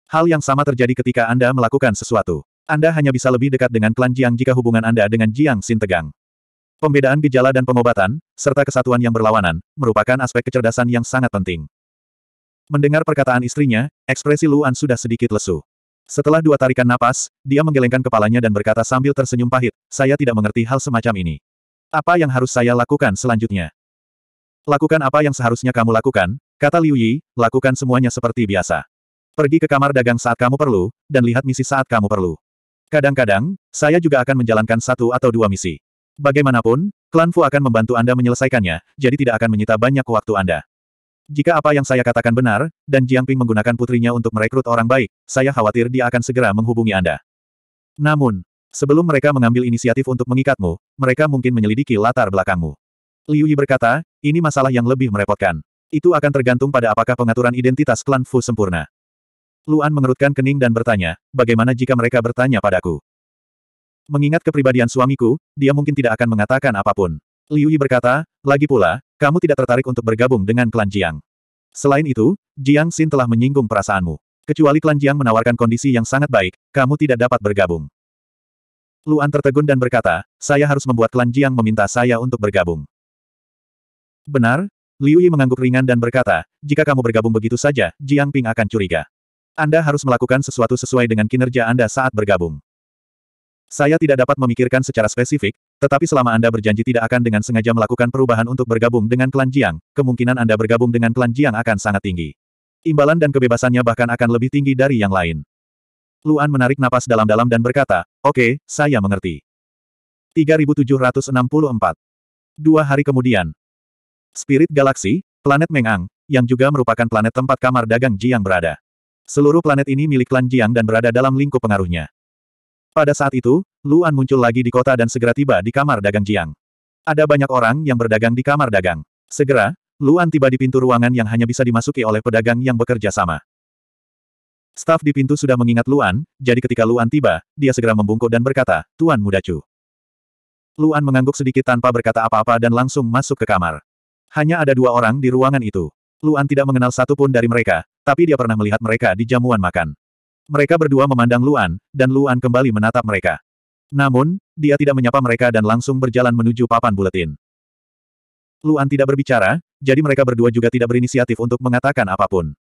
Hal yang sama terjadi ketika Anda melakukan sesuatu. Anda hanya bisa lebih dekat dengan klan Jiang jika hubungan Anda dengan Jiang Xin tegang. Pembedaan gejala dan pengobatan, serta kesatuan yang berlawanan, merupakan aspek kecerdasan yang sangat penting. Mendengar perkataan istrinya, ekspresi Luan sudah sedikit lesu. Setelah dua tarikan napas, dia menggelengkan kepalanya dan berkata sambil tersenyum pahit, saya tidak mengerti hal semacam ini. Apa yang harus saya lakukan selanjutnya? Lakukan apa yang seharusnya kamu lakukan, kata Liu Yi, lakukan semuanya seperti biasa. Pergi ke kamar dagang saat kamu perlu, dan lihat misi saat kamu perlu. Kadang-kadang, saya juga akan menjalankan satu atau dua misi. Bagaimanapun, klan Fu akan membantu Anda menyelesaikannya, jadi tidak akan menyita banyak waktu Anda. Jika apa yang saya katakan benar, dan Jiang Ping menggunakan putrinya untuk merekrut orang baik, saya khawatir dia akan segera menghubungi Anda. Namun, Sebelum mereka mengambil inisiatif untuk mengikatmu, mereka mungkin menyelidiki latar belakangmu. Liu Yi berkata, ini masalah yang lebih merepotkan. Itu akan tergantung pada apakah pengaturan identitas klan Fu sempurna. Luan mengerutkan kening dan bertanya, bagaimana jika mereka bertanya padaku? Mengingat kepribadian suamiku, dia mungkin tidak akan mengatakan apapun. Liu Yi berkata, lagi pula, kamu tidak tertarik untuk bergabung dengan klan Jiang. Selain itu, Jiang Xin telah menyinggung perasaanmu. Kecuali klan Jiang menawarkan kondisi yang sangat baik, kamu tidak dapat bergabung. Luan tertegun dan berkata, saya harus membuat klan Jiang meminta saya untuk bergabung. Benar? Liu Yi mengangguk ringan dan berkata, jika kamu bergabung begitu saja, Jiang Ping akan curiga. Anda harus melakukan sesuatu sesuai dengan kinerja Anda saat bergabung. Saya tidak dapat memikirkan secara spesifik, tetapi selama Anda berjanji tidak akan dengan sengaja melakukan perubahan untuk bergabung dengan klan Jiang, kemungkinan Anda bergabung dengan klan Jiang akan sangat tinggi. Imbalan dan kebebasannya bahkan akan lebih tinggi dari yang lain. Luan menarik napas dalam-dalam dan berkata, Oke, okay, saya mengerti. 3764 Dua hari kemudian, Spirit Galaxy, planet Mengang, yang juga merupakan planet tempat kamar dagang Jiang berada. Seluruh planet ini milik klan Jiang dan berada dalam lingkup pengaruhnya. Pada saat itu, Luan muncul lagi di kota dan segera tiba di kamar dagang Jiang. Ada banyak orang yang berdagang di kamar dagang. Segera, Luan tiba di pintu ruangan yang hanya bisa dimasuki oleh pedagang yang bekerja sama. Staf di pintu sudah mengingat Luan, jadi ketika Luan tiba, dia segera membungkuk dan berkata, Tuan Muda Chu. Luan mengangguk sedikit tanpa berkata apa-apa dan langsung masuk ke kamar. Hanya ada dua orang di ruangan itu. Luan tidak mengenal satu pun dari mereka, tapi dia pernah melihat mereka di jamuan makan. Mereka berdua memandang Luan, dan Luan kembali menatap mereka. Namun, dia tidak menyapa mereka dan langsung berjalan menuju papan buletin. Luan tidak berbicara, jadi mereka berdua juga tidak berinisiatif untuk mengatakan apapun.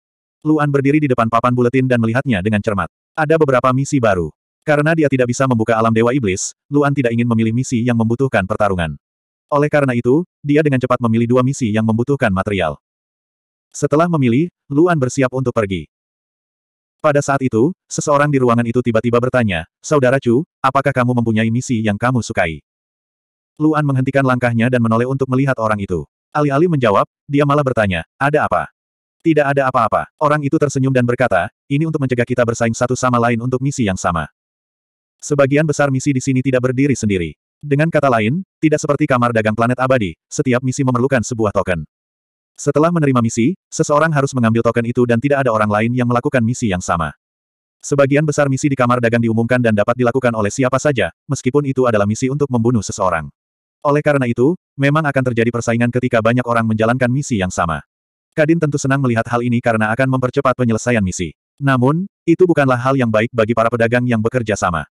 Luan berdiri di depan papan buletin dan melihatnya dengan cermat. Ada beberapa misi baru. Karena dia tidak bisa membuka alam Dewa Iblis, Luan tidak ingin memilih misi yang membutuhkan pertarungan. Oleh karena itu, dia dengan cepat memilih dua misi yang membutuhkan material. Setelah memilih, Luan bersiap untuk pergi. Pada saat itu, seseorang di ruangan itu tiba-tiba bertanya, Saudara Chu, apakah kamu mempunyai misi yang kamu sukai? Luan menghentikan langkahnya dan menoleh untuk melihat orang itu. Alih-alih menjawab, dia malah bertanya, ada apa? Tidak ada apa-apa. Orang itu tersenyum dan berkata, ini untuk mencegah kita bersaing satu sama lain untuk misi yang sama. Sebagian besar misi di sini tidak berdiri sendiri. Dengan kata lain, tidak seperti kamar dagang planet abadi, setiap misi memerlukan sebuah token. Setelah menerima misi, seseorang harus mengambil token itu dan tidak ada orang lain yang melakukan misi yang sama. Sebagian besar misi di kamar dagang diumumkan dan dapat dilakukan oleh siapa saja, meskipun itu adalah misi untuk membunuh seseorang. Oleh karena itu, memang akan terjadi persaingan ketika banyak orang menjalankan misi yang sama. Kadin tentu senang melihat hal ini karena akan mempercepat penyelesaian misi. Namun, itu bukanlah hal yang baik bagi para pedagang yang bekerja sama.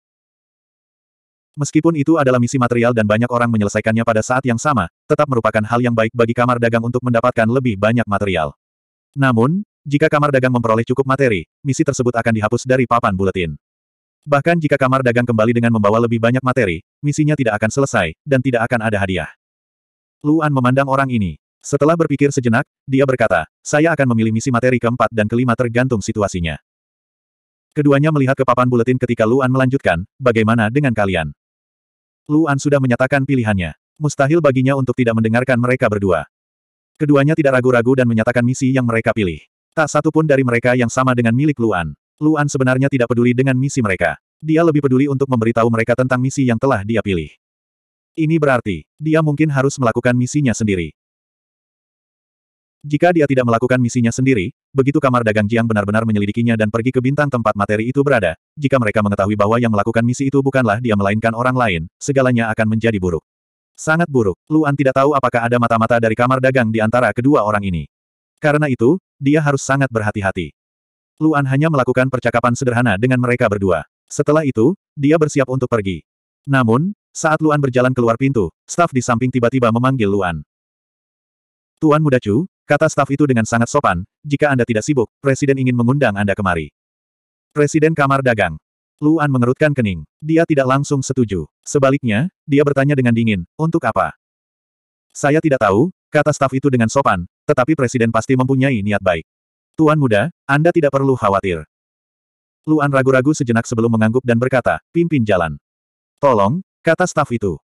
Meskipun itu adalah misi material dan banyak orang menyelesaikannya pada saat yang sama, tetap merupakan hal yang baik bagi kamar dagang untuk mendapatkan lebih banyak material. Namun, jika kamar dagang memperoleh cukup materi, misi tersebut akan dihapus dari papan buletin. Bahkan jika kamar dagang kembali dengan membawa lebih banyak materi, misinya tidak akan selesai, dan tidak akan ada hadiah. Luan memandang orang ini. Setelah berpikir sejenak, dia berkata, saya akan memilih misi materi keempat dan kelima tergantung situasinya. Keduanya melihat ke papan buletin ketika Luan melanjutkan, bagaimana dengan kalian? Luan sudah menyatakan pilihannya. Mustahil baginya untuk tidak mendengarkan mereka berdua. Keduanya tidak ragu-ragu dan menyatakan misi yang mereka pilih. Tak satu pun dari mereka yang sama dengan milik Luan. Luan sebenarnya tidak peduli dengan misi mereka. Dia lebih peduli untuk memberitahu mereka tentang misi yang telah dia pilih. Ini berarti, dia mungkin harus melakukan misinya sendiri. Jika dia tidak melakukan misinya sendiri, begitu kamar dagang Jiang benar-benar menyelidikinya dan pergi ke bintang tempat materi itu berada, jika mereka mengetahui bahwa yang melakukan misi itu bukanlah dia melainkan orang lain, segalanya akan menjadi buruk. Sangat buruk. Luan tidak tahu apakah ada mata-mata dari kamar dagang di antara kedua orang ini. Karena itu, dia harus sangat berhati-hati. Luan hanya melakukan percakapan sederhana dengan mereka berdua. Setelah itu, dia bersiap untuk pergi. Namun, saat Luan berjalan keluar pintu, staf di samping tiba-tiba memanggil Luan. Tuan Muda Chu, Kata staf itu dengan sangat sopan, jika Anda tidak sibuk, Presiden ingin mengundang Anda kemari. Presiden Kamar Dagang. Luan mengerutkan kening. Dia tidak langsung setuju. Sebaliknya, dia bertanya dengan dingin, untuk apa? Saya tidak tahu, kata staf itu dengan sopan, tetapi Presiden pasti mempunyai niat baik. Tuan muda, Anda tidak perlu khawatir. Luan ragu-ragu sejenak sebelum mengangguk dan berkata, pimpin jalan. Tolong, kata staf itu.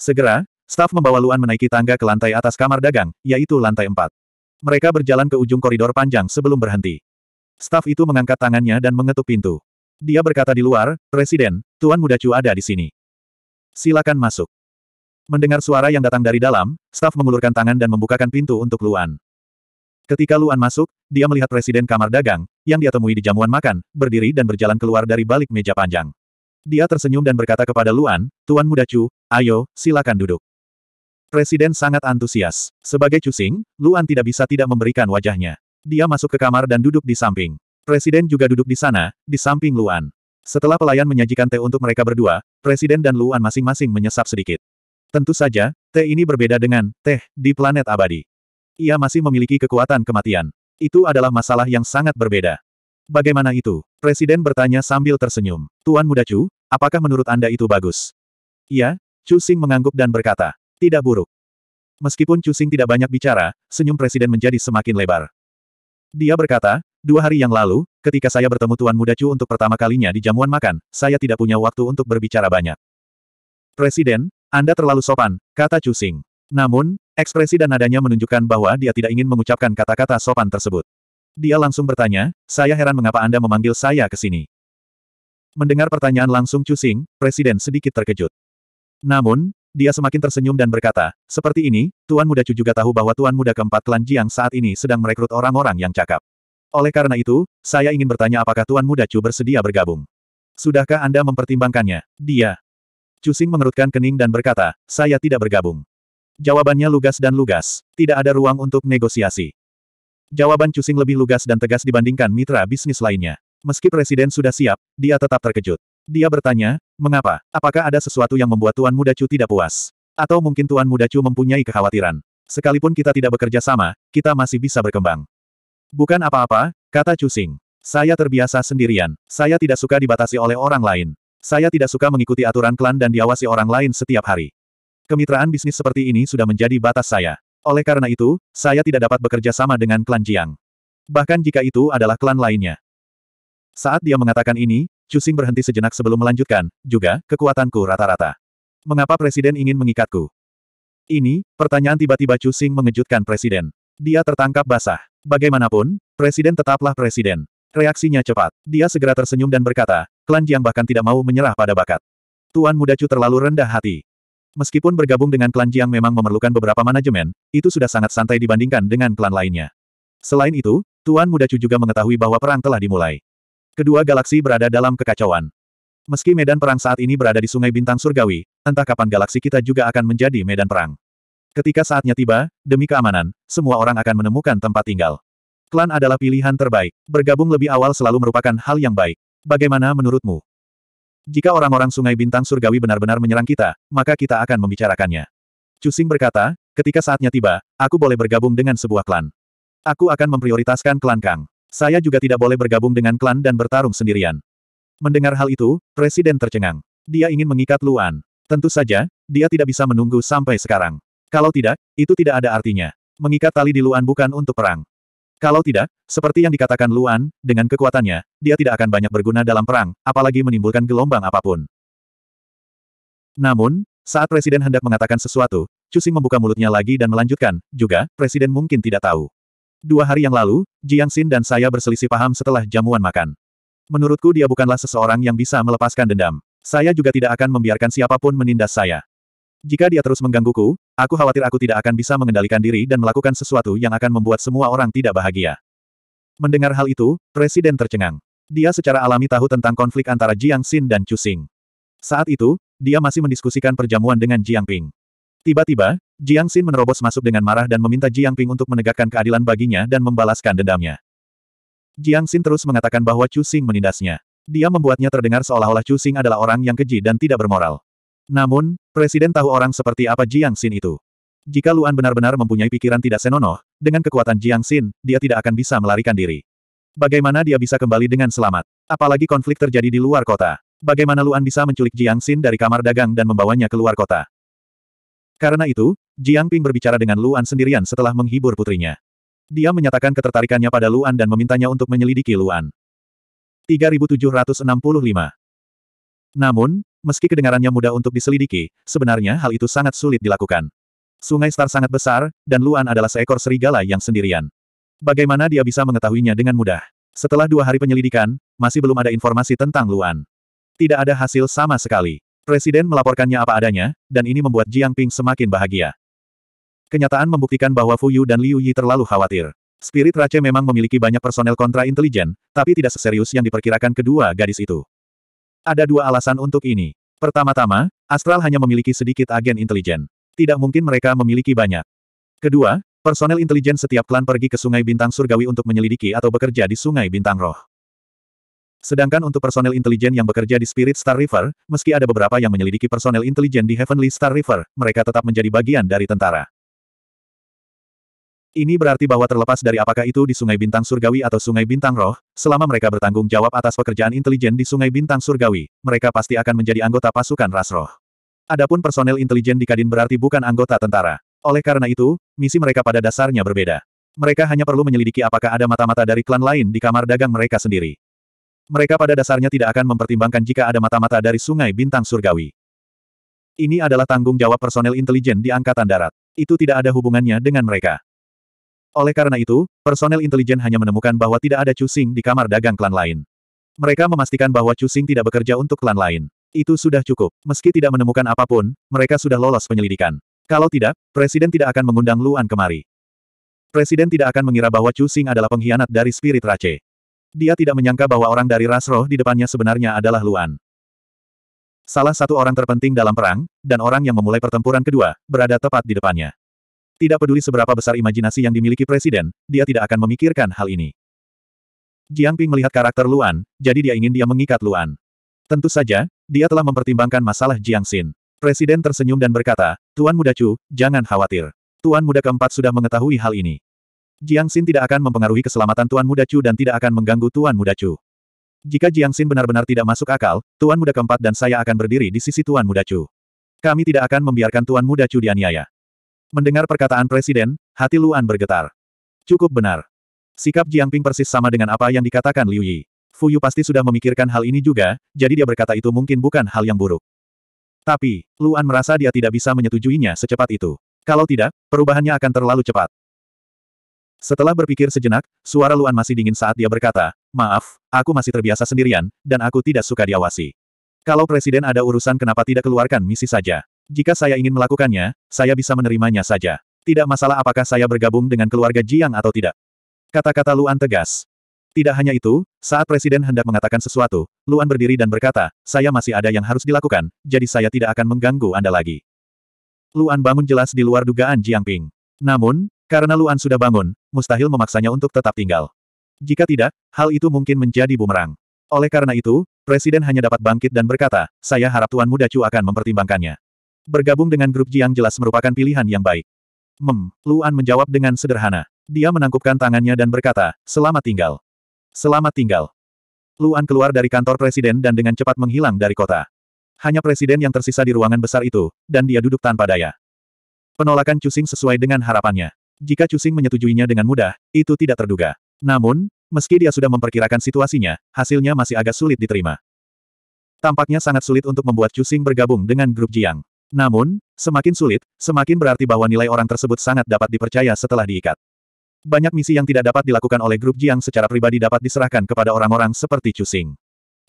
Segera, Staf membawa Luan menaiki tangga ke lantai atas kamar dagang, yaitu lantai empat. Mereka berjalan ke ujung koridor panjang sebelum berhenti. Staf itu mengangkat tangannya dan mengetuk pintu. Dia berkata di luar, Presiden, Tuan Muda Chu ada di sini. Silakan masuk. Mendengar suara yang datang dari dalam, staf mengulurkan tangan dan membukakan pintu untuk Luan. Ketika Luan masuk, dia melihat presiden kamar dagang, yang dia temui di jamuan makan, berdiri dan berjalan keluar dari balik meja panjang. Dia tersenyum dan berkata kepada Luan, Tuan Muda Chu, ayo, silakan duduk. Presiden sangat antusias. Sebagai Cusing, Luan tidak bisa tidak memberikan wajahnya. Dia masuk ke kamar dan duduk di samping. Presiden juga duduk di sana, di samping Luan. Setelah pelayan menyajikan teh untuk mereka berdua, Presiden dan Luan masing-masing menyesap sedikit. Tentu saja, teh ini berbeda dengan teh di planet abadi. Ia masih memiliki kekuatan kematian. Itu adalah masalah yang sangat berbeda. Bagaimana itu? Presiden bertanya sambil tersenyum. Tuan Muda Chu, apakah menurut Anda itu bagus? Iya, Chu Xing mengangguk dan berkata. Tidak buruk. Meskipun Cusing tidak banyak bicara, senyum presiden menjadi semakin lebar. Dia berkata, dua hari yang lalu, ketika saya bertemu Tuan Muda Chu untuk pertama kalinya di jamuan makan, saya tidak punya waktu untuk berbicara banyak. Presiden, Anda terlalu sopan, kata Cusing. Namun, ekspresi dan nadanya menunjukkan bahwa dia tidak ingin mengucapkan kata-kata sopan tersebut. Dia langsung bertanya, saya heran mengapa Anda memanggil saya ke sini. Mendengar pertanyaan langsung Cusing, Presiden sedikit terkejut. Namun, dia semakin tersenyum dan berkata, seperti ini, Tuan Muda Cu juga tahu bahwa Tuan Muda keempat klan Jiang saat ini sedang merekrut orang-orang yang cakap. Oleh karena itu, saya ingin bertanya apakah Tuan Muda Chu bersedia bergabung. Sudahkah Anda mempertimbangkannya? Dia. Cusing mengerutkan kening dan berkata, saya tidak bergabung. Jawabannya lugas dan lugas, tidak ada ruang untuk negosiasi. Jawaban Cusing lebih lugas dan tegas dibandingkan mitra bisnis lainnya. Meski presiden sudah siap, dia tetap terkejut. Dia bertanya, mengapa? Apakah ada sesuatu yang membuat Tuan Muda Chu tidak puas? Atau mungkin Tuan Muda Chu mempunyai kekhawatiran? Sekalipun kita tidak bekerja sama, kita masih bisa berkembang. Bukan apa-apa, kata Chu Xing. Saya terbiasa sendirian. Saya tidak suka dibatasi oleh orang lain. Saya tidak suka mengikuti aturan klan dan diawasi orang lain setiap hari. Kemitraan bisnis seperti ini sudah menjadi batas saya. Oleh karena itu, saya tidak dapat bekerja sama dengan klan Jiang. Bahkan jika itu adalah klan lainnya. Saat dia mengatakan ini, Cusing berhenti sejenak sebelum melanjutkan, juga, kekuatanku rata-rata. Mengapa Presiden ingin mengikatku? Ini, pertanyaan tiba-tiba Cusing mengejutkan Presiden. Dia tertangkap basah. Bagaimanapun, Presiden tetaplah Presiden. Reaksinya cepat. Dia segera tersenyum dan berkata, klan Jiang bahkan tidak mau menyerah pada bakat. Tuan muda Chu terlalu rendah hati. Meskipun bergabung dengan klan Jiang memang memerlukan beberapa manajemen, itu sudah sangat santai dibandingkan dengan klan lainnya. Selain itu, Tuan Muda Chu juga mengetahui bahwa perang telah dimulai. Kedua galaksi berada dalam kekacauan. Meski medan perang saat ini berada di Sungai Bintang Surgawi, entah kapan galaksi kita juga akan menjadi medan perang. Ketika saatnya tiba, demi keamanan, semua orang akan menemukan tempat tinggal. Klan adalah pilihan terbaik. Bergabung lebih awal selalu merupakan hal yang baik. Bagaimana menurutmu? Jika orang-orang Sungai Bintang Surgawi benar-benar menyerang kita, maka kita akan membicarakannya. Cusing berkata, ketika saatnya tiba, aku boleh bergabung dengan sebuah klan. Aku akan memprioritaskan klan Kang. Saya juga tidak boleh bergabung dengan klan dan bertarung sendirian. Mendengar hal itu, Presiden tercengang. Dia ingin mengikat Luan. Tentu saja, dia tidak bisa menunggu sampai sekarang. Kalau tidak, itu tidak ada artinya. Mengikat tali di Luan bukan untuk perang. Kalau tidak, seperti yang dikatakan Luan, dengan kekuatannya, dia tidak akan banyak berguna dalam perang, apalagi menimbulkan gelombang apapun. Namun, saat Presiden hendak mengatakan sesuatu, Cusing membuka mulutnya lagi dan melanjutkan, juga, Presiden mungkin tidak tahu. Dua hari yang lalu, Jiang Xin dan saya berselisih paham setelah jamuan makan. Menurutku dia bukanlah seseorang yang bisa melepaskan dendam. Saya juga tidak akan membiarkan siapapun menindas saya. Jika dia terus menggangguku, aku khawatir aku tidak akan bisa mengendalikan diri dan melakukan sesuatu yang akan membuat semua orang tidak bahagia. Mendengar hal itu, Presiden tercengang. Dia secara alami tahu tentang konflik antara Jiang Xin dan Chu Xing. Saat itu, dia masih mendiskusikan perjamuan dengan Jiang Ping. Tiba-tiba, Jiang Xin menerobos masuk dengan marah dan meminta Jiang Ping untuk menegakkan keadilan baginya dan membalaskan dendamnya. Jiang Xin terus mengatakan bahwa Chu Xing menindasnya. Dia membuatnya terdengar seolah-olah Chu Xing adalah orang yang keji dan tidak bermoral. Namun, Presiden tahu orang seperti apa Jiang Xin itu. Jika Luan benar-benar mempunyai pikiran tidak senonoh, dengan kekuatan Jiang Xin, dia tidak akan bisa melarikan diri. Bagaimana dia bisa kembali dengan selamat? Apalagi konflik terjadi di luar kota. Bagaimana Luan bisa menculik Jiang Xin dari kamar dagang dan membawanya keluar kota? Karena itu, Jiang Ping berbicara dengan Luan sendirian setelah menghibur putrinya. Dia menyatakan ketertarikannya pada Luan dan memintanya untuk menyelidiki Luan. 3765 Namun, meski kedengarannya mudah untuk diselidiki, sebenarnya hal itu sangat sulit dilakukan. Sungai Star sangat besar, dan Luan adalah seekor serigala yang sendirian. Bagaimana dia bisa mengetahuinya dengan mudah? Setelah dua hari penyelidikan, masih belum ada informasi tentang Luan. Tidak ada hasil sama sekali. Presiden melaporkannya apa adanya, dan ini membuat Jiang Ping semakin bahagia. Kenyataan membuktikan bahwa Fu Yu dan Liu Yi terlalu khawatir. Spirit Rache memang memiliki banyak personel kontra intelijen, tapi tidak seserius yang diperkirakan kedua gadis itu. Ada dua alasan untuk ini. Pertama-tama, Astral hanya memiliki sedikit agen intelijen. Tidak mungkin mereka memiliki banyak. Kedua, personel intelijen setiap klan pergi ke Sungai Bintang Surgawi untuk menyelidiki atau bekerja di Sungai Bintang Roh. Sedangkan untuk personel intelijen yang bekerja di Spirit Star River, meski ada beberapa yang menyelidiki personel intelijen di Heavenly Star River, mereka tetap menjadi bagian dari tentara. Ini berarti bahwa terlepas dari apakah itu di Sungai Bintang Surgawi atau Sungai Bintang Roh, selama mereka bertanggung jawab atas pekerjaan intelijen di Sungai Bintang Surgawi, mereka pasti akan menjadi anggota pasukan ras roh. Adapun personel intelijen di Kadin berarti bukan anggota tentara. Oleh karena itu, misi mereka pada dasarnya berbeda. Mereka hanya perlu menyelidiki apakah ada mata-mata dari klan lain di kamar dagang mereka sendiri. Mereka pada dasarnya tidak akan mempertimbangkan jika ada mata-mata dari sungai bintang surgawi. Ini adalah tanggung jawab personel intelijen di Angkatan Darat. Itu tidak ada hubungannya dengan mereka. Oleh karena itu, personel intelijen hanya menemukan bahwa tidak ada Cusing di kamar dagang klan lain. Mereka memastikan bahwa Cusing tidak bekerja untuk klan lain. Itu sudah cukup. Meski tidak menemukan apapun, mereka sudah lolos penyelidikan. Kalau tidak, Presiden tidak akan mengundang Luan kemari. Presiden tidak akan mengira bahwa Cusing adalah pengkhianat dari Spirit Rache. Dia tidak menyangka bahwa orang dari ras roh di depannya sebenarnya adalah Luan. Salah satu orang terpenting dalam perang, dan orang yang memulai pertempuran kedua, berada tepat di depannya. Tidak peduli seberapa besar imajinasi yang dimiliki presiden, dia tidak akan memikirkan hal ini. Jiang Ping melihat karakter Luan, jadi dia ingin dia mengikat Luan. Tentu saja, dia telah mempertimbangkan masalah Jiang Xin. Presiden tersenyum dan berkata, Tuan Muda Chu, jangan khawatir. Tuan Muda keempat sudah mengetahui hal ini. Jiang Xin tidak akan mempengaruhi keselamatan Tuan Muda Chu dan tidak akan mengganggu Tuan Muda Chu. Jika Jiang Xin benar-benar tidak masuk akal, Tuan Muda keempat dan saya akan berdiri di sisi Tuan Muda Chu. Kami tidak akan membiarkan Tuan Muda Chu dianiaya. Mendengar perkataan Presiden, hati Luan bergetar. Cukup benar. Sikap Jiang Ping persis sama dengan apa yang dikatakan Liu Yi. Fu Yu pasti sudah memikirkan hal ini juga, jadi dia berkata itu mungkin bukan hal yang buruk. Tapi, Luan merasa dia tidak bisa menyetujuinya secepat itu. Kalau tidak, perubahannya akan terlalu cepat. Setelah berpikir sejenak, suara Luan masih dingin saat dia berkata, Maaf, aku masih terbiasa sendirian, dan aku tidak suka diawasi. Kalau Presiden ada urusan kenapa tidak keluarkan misi saja? Jika saya ingin melakukannya, saya bisa menerimanya saja. Tidak masalah apakah saya bergabung dengan keluarga Jiang atau tidak. Kata-kata Luan tegas. Tidak hanya itu, saat Presiden hendak mengatakan sesuatu, Luan berdiri dan berkata, saya masih ada yang harus dilakukan, jadi saya tidak akan mengganggu Anda lagi. Luan bangun jelas di luar dugaan Jiang Ping. Namun, karena Luan sudah bangun, mustahil memaksanya untuk tetap tinggal. Jika tidak, hal itu mungkin menjadi bumerang. Oleh karena itu, Presiden hanya dapat bangkit dan berkata, saya harap Tuan Muda Chu akan mempertimbangkannya. Bergabung dengan grup Jiang jelas merupakan pilihan yang baik. Mem, Luan menjawab dengan sederhana. Dia menangkupkan tangannya dan berkata, selamat tinggal. Selamat tinggal. Luan keluar dari kantor Presiden dan dengan cepat menghilang dari kota. Hanya Presiden yang tersisa di ruangan besar itu, dan dia duduk tanpa daya. Penolakan Cusing sesuai dengan harapannya. Jika Cusing menyetujuinya dengan mudah, itu tidak terduga. Namun, meski dia sudah memperkirakan situasinya, hasilnya masih agak sulit diterima. Tampaknya sangat sulit untuk membuat Cusing bergabung dengan grup Jiang. Namun, semakin sulit, semakin berarti bahwa nilai orang tersebut sangat dapat dipercaya setelah diikat. Banyak misi yang tidak dapat dilakukan oleh grup Jiang secara pribadi dapat diserahkan kepada orang-orang seperti Cusing.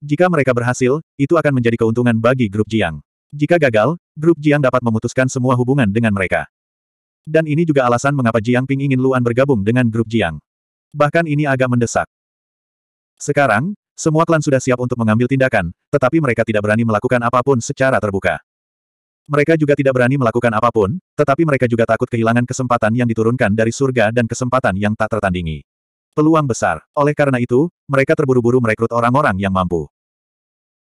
Jika mereka berhasil, itu akan menjadi keuntungan bagi grup Jiang. Jika gagal, grup Jiang dapat memutuskan semua hubungan dengan mereka. Dan ini juga alasan mengapa Jiang Ping ingin Luan bergabung dengan grup Jiang. Bahkan ini agak mendesak. Sekarang, semua klan sudah siap untuk mengambil tindakan, tetapi mereka tidak berani melakukan apapun secara terbuka. Mereka juga tidak berani melakukan apapun, tetapi mereka juga takut kehilangan kesempatan yang diturunkan dari surga dan kesempatan yang tak tertandingi. Peluang besar. Oleh karena itu, mereka terburu-buru merekrut orang-orang yang mampu.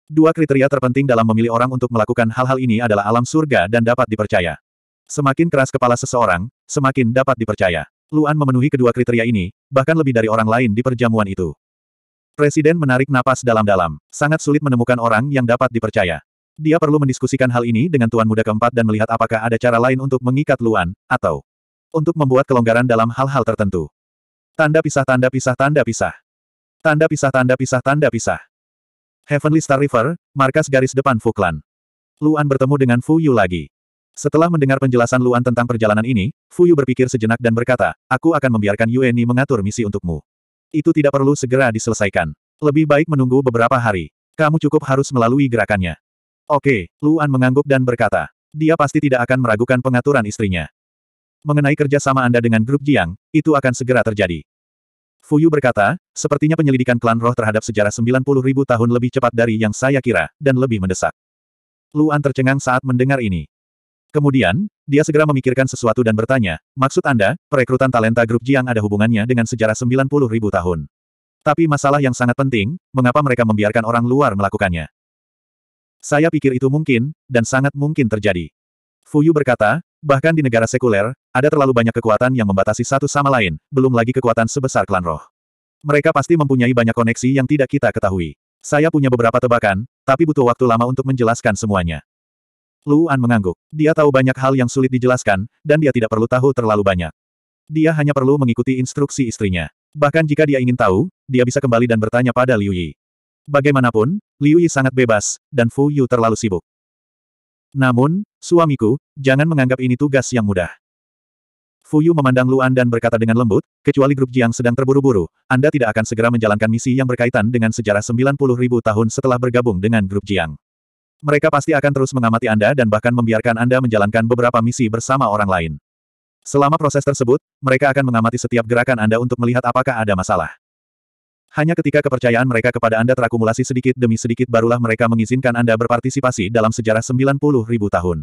Dua kriteria terpenting dalam memilih orang untuk melakukan hal-hal ini adalah alam surga dan dapat dipercaya. Semakin keras kepala seseorang, semakin dapat dipercaya. Luan memenuhi kedua kriteria ini, bahkan lebih dari orang lain di perjamuan itu. Presiden menarik napas dalam-dalam. Sangat sulit menemukan orang yang dapat dipercaya. Dia perlu mendiskusikan hal ini dengan Tuan Muda keempat dan melihat apakah ada cara lain untuk mengikat Luan, atau untuk membuat kelonggaran dalam hal-hal tertentu. Tanda pisah tanda pisah tanda pisah. Tanda pisah tanda pisah tanda pisah. Heavenly Star River, markas garis depan Fuklan. Luan bertemu dengan Fu Yu lagi. Setelah mendengar penjelasan Luan tentang perjalanan ini, Fuyu berpikir sejenak dan berkata, aku akan membiarkan Yueni mengatur misi untukmu. Itu tidak perlu segera diselesaikan. Lebih baik menunggu beberapa hari. Kamu cukup harus melalui gerakannya. Oke, Luan mengangguk dan berkata, dia pasti tidak akan meragukan pengaturan istrinya. Mengenai kerjasama Anda dengan grup Jiang, itu akan segera terjadi. Fuyu berkata, sepertinya penyelidikan klan roh terhadap sejarah 90 ribu tahun lebih cepat dari yang saya kira, dan lebih mendesak. Luan tercengang saat mendengar ini. Kemudian, dia segera memikirkan sesuatu dan bertanya, maksud Anda, perekrutan talenta grup Jiang ada hubungannya dengan sejarah 90 ribu tahun. Tapi masalah yang sangat penting, mengapa mereka membiarkan orang luar melakukannya? Saya pikir itu mungkin, dan sangat mungkin terjadi. Fu Yu berkata, bahkan di negara sekuler, ada terlalu banyak kekuatan yang membatasi satu sama lain, belum lagi kekuatan sebesar klan roh. Mereka pasti mempunyai banyak koneksi yang tidak kita ketahui. Saya punya beberapa tebakan, tapi butuh waktu lama untuk menjelaskan semuanya. Luan mengangguk. Dia tahu banyak hal yang sulit dijelaskan, dan dia tidak perlu tahu terlalu banyak. Dia hanya perlu mengikuti instruksi istrinya. Bahkan jika dia ingin tahu, dia bisa kembali dan bertanya pada Liu Yi. Bagaimanapun, Liu Yi sangat bebas, dan Fu Yu terlalu sibuk. Namun, suamiku, jangan menganggap ini tugas yang mudah. Fu Yu memandang Luan dan berkata dengan lembut, kecuali grup Jiang sedang terburu-buru, Anda tidak akan segera menjalankan misi yang berkaitan dengan sejarah 90 ribu tahun setelah bergabung dengan grup Jiang. Mereka pasti akan terus mengamati Anda dan bahkan membiarkan Anda menjalankan beberapa misi bersama orang lain. Selama proses tersebut, mereka akan mengamati setiap gerakan Anda untuk melihat apakah ada masalah. Hanya ketika kepercayaan mereka kepada Anda terakumulasi sedikit demi sedikit barulah mereka mengizinkan Anda berpartisipasi dalam sejarah 90 ribu tahun.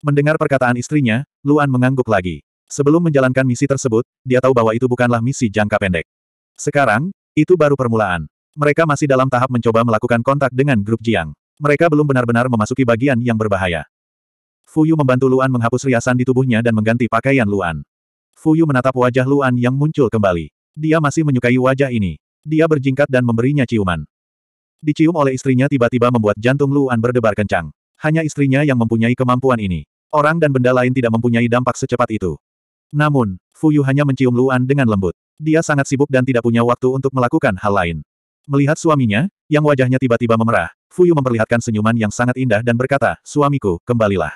Mendengar perkataan istrinya, Luan mengangguk lagi. Sebelum menjalankan misi tersebut, dia tahu bahwa itu bukanlah misi jangka pendek. Sekarang, itu baru permulaan. Mereka masih dalam tahap mencoba melakukan kontak dengan grup Jiang. Mereka belum benar-benar memasuki bagian yang berbahaya. Fuyu membantu Luan menghapus riasan di tubuhnya dan mengganti pakaian Luan. Fuyu menatap wajah Luan yang muncul kembali. Dia masih menyukai wajah ini. Dia berjingkat dan memberinya ciuman. Dicium oleh istrinya tiba-tiba membuat jantung Luan berdebar kencang. Hanya istrinya yang mempunyai kemampuan ini. Orang dan benda lain tidak mempunyai dampak secepat itu. Namun, Fuyu hanya mencium Luan dengan lembut. Dia sangat sibuk dan tidak punya waktu untuk melakukan hal lain. Melihat suaminya, yang wajahnya tiba-tiba memerah, Fuyu memperlihatkan senyuman yang sangat indah dan berkata, suamiku, kembalilah.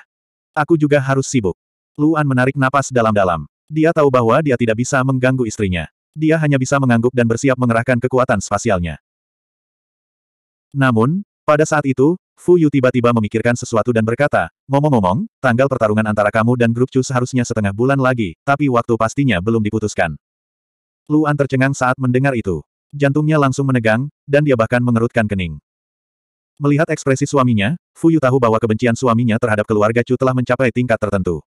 Aku juga harus sibuk. Luan menarik napas dalam-dalam. Dia tahu bahwa dia tidak bisa mengganggu istrinya. Dia hanya bisa mengangguk dan bersiap mengerahkan kekuatan spasialnya. Namun, pada saat itu, Fuyu tiba-tiba memikirkan sesuatu dan berkata, ngomong-ngomong, tanggal pertarungan antara kamu dan grup Chu seharusnya setengah bulan lagi, tapi waktu pastinya belum diputuskan. Luan tercengang saat mendengar itu jantungnya langsung menegang, dan dia bahkan mengerutkan kening. Melihat ekspresi suaminya, Fu Yu tahu bahwa kebencian suaminya terhadap keluarga Chu telah mencapai tingkat tertentu.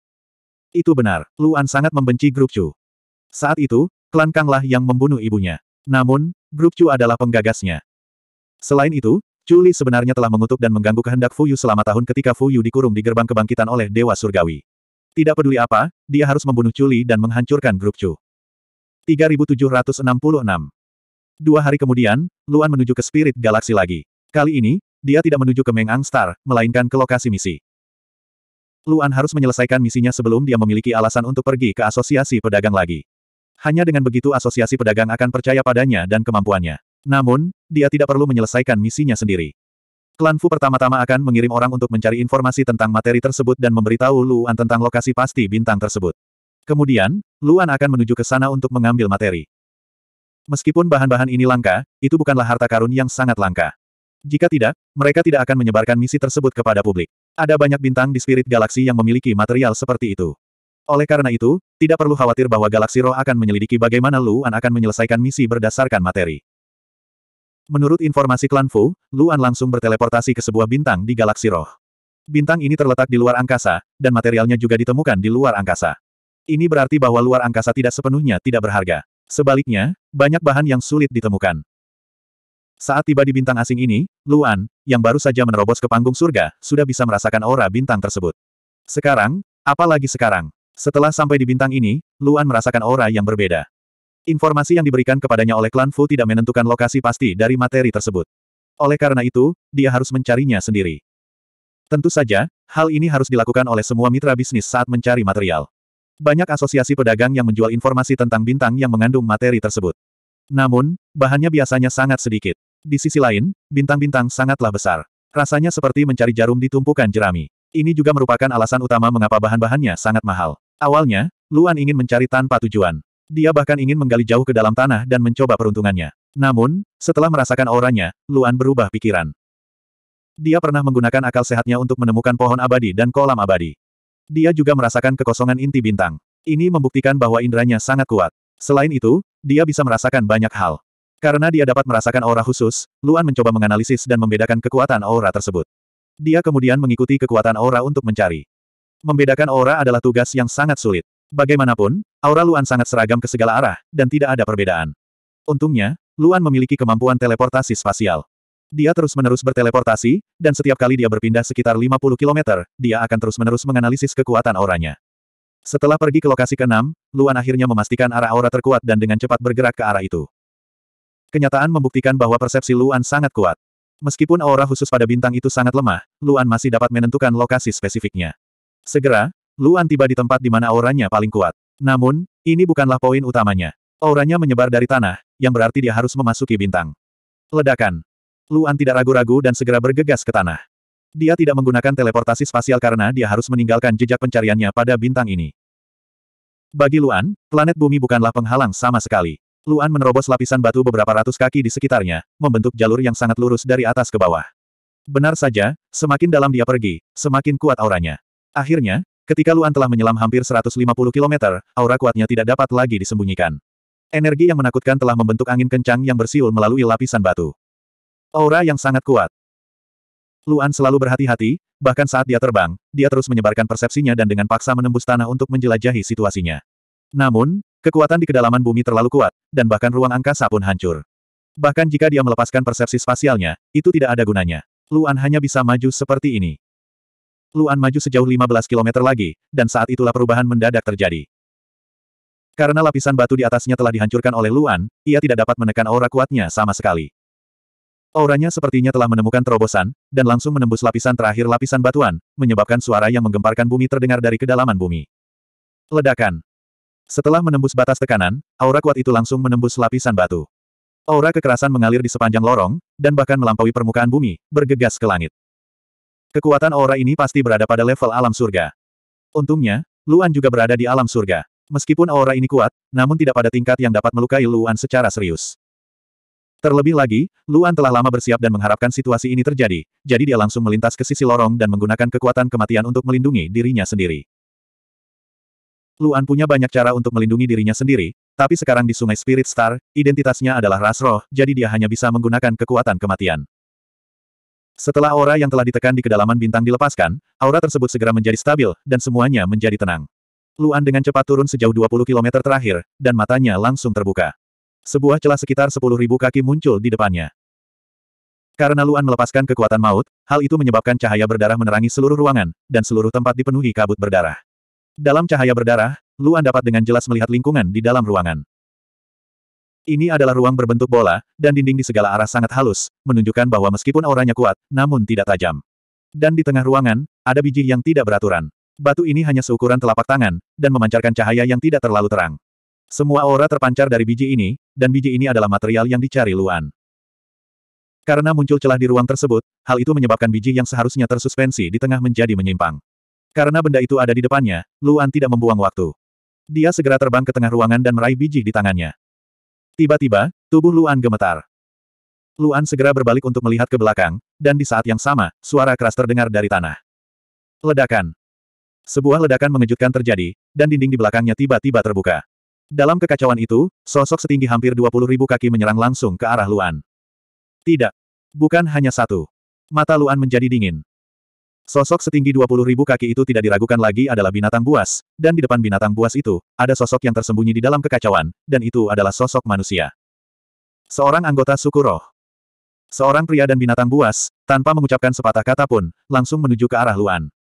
Itu benar, Luan sangat membenci grup Chu. Saat itu, klan Kanglah yang membunuh ibunya. Namun, grup Chu adalah penggagasnya. Selain itu, Chuli sebenarnya telah mengutuk dan mengganggu kehendak Fu Yu selama tahun ketika Fu Yu dikurung di gerbang kebangkitan oleh Dewa Surgawi. Tidak peduli apa, dia harus membunuh Chuli dan menghancurkan grup Chu. 3766 Dua hari kemudian, Luan menuju ke Spirit Galaxy lagi. Kali ini, dia tidak menuju ke Meng Ang Star, melainkan ke lokasi misi. Luan harus menyelesaikan misinya sebelum dia memiliki alasan untuk pergi ke asosiasi pedagang lagi. Hanya dengan begitu asosiasi pedagang akan percaya padanya dan kemampuannya. Namun, dia tidak perlu menyelesaikan misinya sendiri. Klan Fu pertama-tama akan mengirim orang untuk mencari informasi tentang materi tersebut dan memberitahu Luan tentang lokasi pasti bintang tersebut. Kemudian, Luan akan menuju ke sana untuk mengambil materi. Meskipun bahan-bahan ini langka, itu bukanlah harta karun yang sangat langka. Jika tidak, mereka tidak akan menyebarkan misi tersebut kepada publik. Ada banyak bintang di spirit galaksi yang memiliki material seperti itu. Oleh karena itu, tidak perlu khawatir bahwa galaksi roh akan menyelidiki bagaimana Luan akan menyelesaikan misi berdasarkan materi. Menurut informasi klan Fu, Luan langsung berteleportasi ke sebuah bintang di galaksi roh. Bintang ini terletak di luar angkasa, dan materialnya juga ditemukan di luar angkasa. Ini berarti bahwa luar angkasa tidak sepenuhnya tidak berharga. Sebaliknya, banyak bahan yang sulit ditemukan. Saat tiba di bintang asing ini, Luan, yang baru saja menerobos ke panggung surga, sudah bisa merasakan aura bintang tersebut. Sekarang, apalagi sekarang? Setelah sampai di bintang ini, Luan merasakan aura yang berbeda. Informasi yang diberikan kepadanya oleh klan Fu tidak menentukan lokasi pasti dari materi tersebut. Oleh karena itu, dia harus mencarinya sendiri. Tentu saja, hal ini harus dilakukan oleh semua mitra bisnis saat mencari material. Banyak asosiasi pedagang yang menjual informasi tentang bintang yang mengandung materi tersebut. Namun, bahannya biasanya sangat sedikit. Di sisi lain, bintang-bintang sangatlah besar. Rasanya seperti mencari jarum di tumpukan jerami. Ini juga merupakan alasan utama mengapa bahan-bahannya sangat mahal. Awalnya, Luan ingin mencari tanpa tujuan. Dia bahkan ingin menggali jauh ke dalam tanah dan mencoba peruntungannya. Namun, setelah merasakan auranya, Luan berubah pikiran. Dia pernah menggunakan akal sehatnya untuk menemukan pohon abadi dan kolam abadi. Dia juga merasakan kekosongan inti bintang. Ini membuktikan bahwa inderanya sangat kuat. Selain itu, dia bisa merasakan banyak hal. Karena dia dapat merasakan aura khusus, Luan mencoba menganalisis dan membedakan kekuatan aura tersebut. Dia kemudian mengikuti kekuatan aura untuk mencari. Membedakan aura adalah tugas yang sangat sulit. Bagaimanapun, aura Luan sangat seragam ke segala arah, dan tidak ada perbedaan. Untungnya, Luan memiliki kemampuan teleportasi spasial. Dia terus-menerus berteleportasi, dan setiap kali dia berpindah sekitar 50 km, dia akan terus-menerus menganalisis kekuatan auranya. Setelah pergi ke lokasi ke-6, Luan akhirnya memastikan arah aura terkuat dan dengan cepat bergerak ke arah itu. Kenyataan membuktikan bahwa persepsi Luan sangat kuat. Meskipun aura khusus pada bintang itu sangat lemah, Luan masih dapat menentukan lokasi spesifiknya. Segera, Luan tiba di tempat di mana auranya paling kuat. Namun, ini bukanlah poin utamanya. Auranya menyebar dari tanah, yang berarti dia harus memasuki bintang. Ledakan. Luan tidak ragu-ragu dan segera bergegas ke tanah. Dia tidak menggunakan teleportasi spasial karena dia harus meninggalkan jejak pencariannya pada bintang ini. Bagi Luan, planet bumi bukanlah penghalang sama sekali. Luan menerobos lapisan batu beberapa ratus kaki di sekitarnya, membentuk jalur yang sangat lurus dari atas ke bawah. Benar saja, semakin dalam dia pergi, semakin kuat auranya. Akhirnya, ketika Luan telah menyelam hampir 150 km, aura kuatnya tidak dapat lagi disembunyikan. Energi yang menakutkan telah membentuk angin kencang yang bersiul melalui lapisan batu. Aura yang sangat kuat. Luan selalu berhati-hati, bahkan saat dia terbang, dia terus menyebarkan persepsinya dan dengan paksa menembus tanah untuk menjelajahi situasinya. Namun, kekuatan di kedalaman bumi terlalu kuat, dan bahkan ruang angkasa pun hancur. Bahkan jika dia melepaskan persepsi spasialnya, itu tidak ada gunanya. Luan hanya bisa maju seperti ini. Luan maju sejauh 15 km lagi, dan saat itulah perubahan mendadak terjadi. Karena lapisan batu di atasnya telah dihancurkan oleh Luan, ia tidak dapat menekan aura kuatnya sama sekali. Auranya sepertinya telah menemukan terobosan, dan langsung menembus lapisan terakhir lapisan batuan, menyebabkan suara yang menggemparkan bumi terdengar dari kedalaman bumi. Ledakan. Setelah menembus batas tekanan, aura kuat itu langsung menembus lapisan batu. Aura kekerasan mengalir di sepanjang lorong, dan bahkan melampaui permukaan bumi, bergegas ke langit. Kekuatan aura ini pasti berada pada level alam surga. Untungnya, Luan juga berada di alam surga. Meskipun aura ini kuat, namun tidak pada tingkat yang dapat melukai Luan secara serius. Terlebih lagi, Luan telah lama bersiap dan mengharapkan situasi ini terjadi, jadi dia langsung melintas ke sisi lorong dan menggunakan kekuatan kematian untuk melindungi dirinya sendiri. Luan punya banyak cara untuk melindungi dirinya sendiri, tapi sekarang di Sungai Spirit Star, identitasnya adalah ras roh, jadi dia hanya bisa menggunakan kekuatan kematian. Setelah aura yang telah ditekan di kedalaman bintang dilepaskan, aura tersebut segera menjadi stabil, dan semuanya menjadi tenang. Luan dengan cepat turun sejauh 20 km terakhir, dan matanya langsung terbuka. Sebuah celah sekitar sepuluh ribu kaki muncul di depannya. Karena Luan melepaskan kekuatan maut, hal itu menyebabkan cahaya berdarah menerangi seluruh ruangan, dan seluruh tempat dipenuhi kabut berdarah. Dalam cahaya berdarah, Luan dapat dengan jelas melihat lingkungan di dalam ruangan. Ini adalah ruang berbentuk bola, dan dinding di segala arah sangat halus, menunjukkan bahwa meskipun auranya kuat, namun tidak tajam. Dan di tengah ruangan, ada biji yang tidak beraturan. Batu ini hanya seukuran telapak tangan, dan memancarkan cahaya yang tidak terlalu terang. Semua aura terpancar dari biji ini, dan biji ini adalah material yang dicari Luan. Karena muncul celah di ruang tersebut, hal itu menyebabkan biji yang seharusnya tersuspensi di tengah menjadi menyimpang. Karena benda itu ada di depannya, Luan tidak membuang waktu. Dia segera terbang ke tengah ruangan dan meraih biji di tangannya. Tiba-tiba, tubuh Luan gemetar. Luan segera berbalik untuk melihat ke belakang, dan di saat yang sama, suara keras terdengar dari tanah. Ledakan. Sebuah ledakan mengejutkan terjadi, dan dinding di belakangnya tiba-tiba terbuka. Dalam kekacauan itu, sosok setinggi hampir 20 ribu kaki menyerang langsung ke arah Luan. Tidak. Bukan hanya satu. Mata Luan menjadi dingin. Sosok setinggi 20 ribu kaki itu tidak diragukan lagi adalah binatang buas, dan di depan binatang buas itu, ada sosok yang tersembunyi di dalam kekacauan, dan itu adalah sosok manusia. Seorang anggota suku roh. Seorang pria dan binatang buas, tanpa mengucapkan sepatah kata pun, langsung menuju ke arah Luan.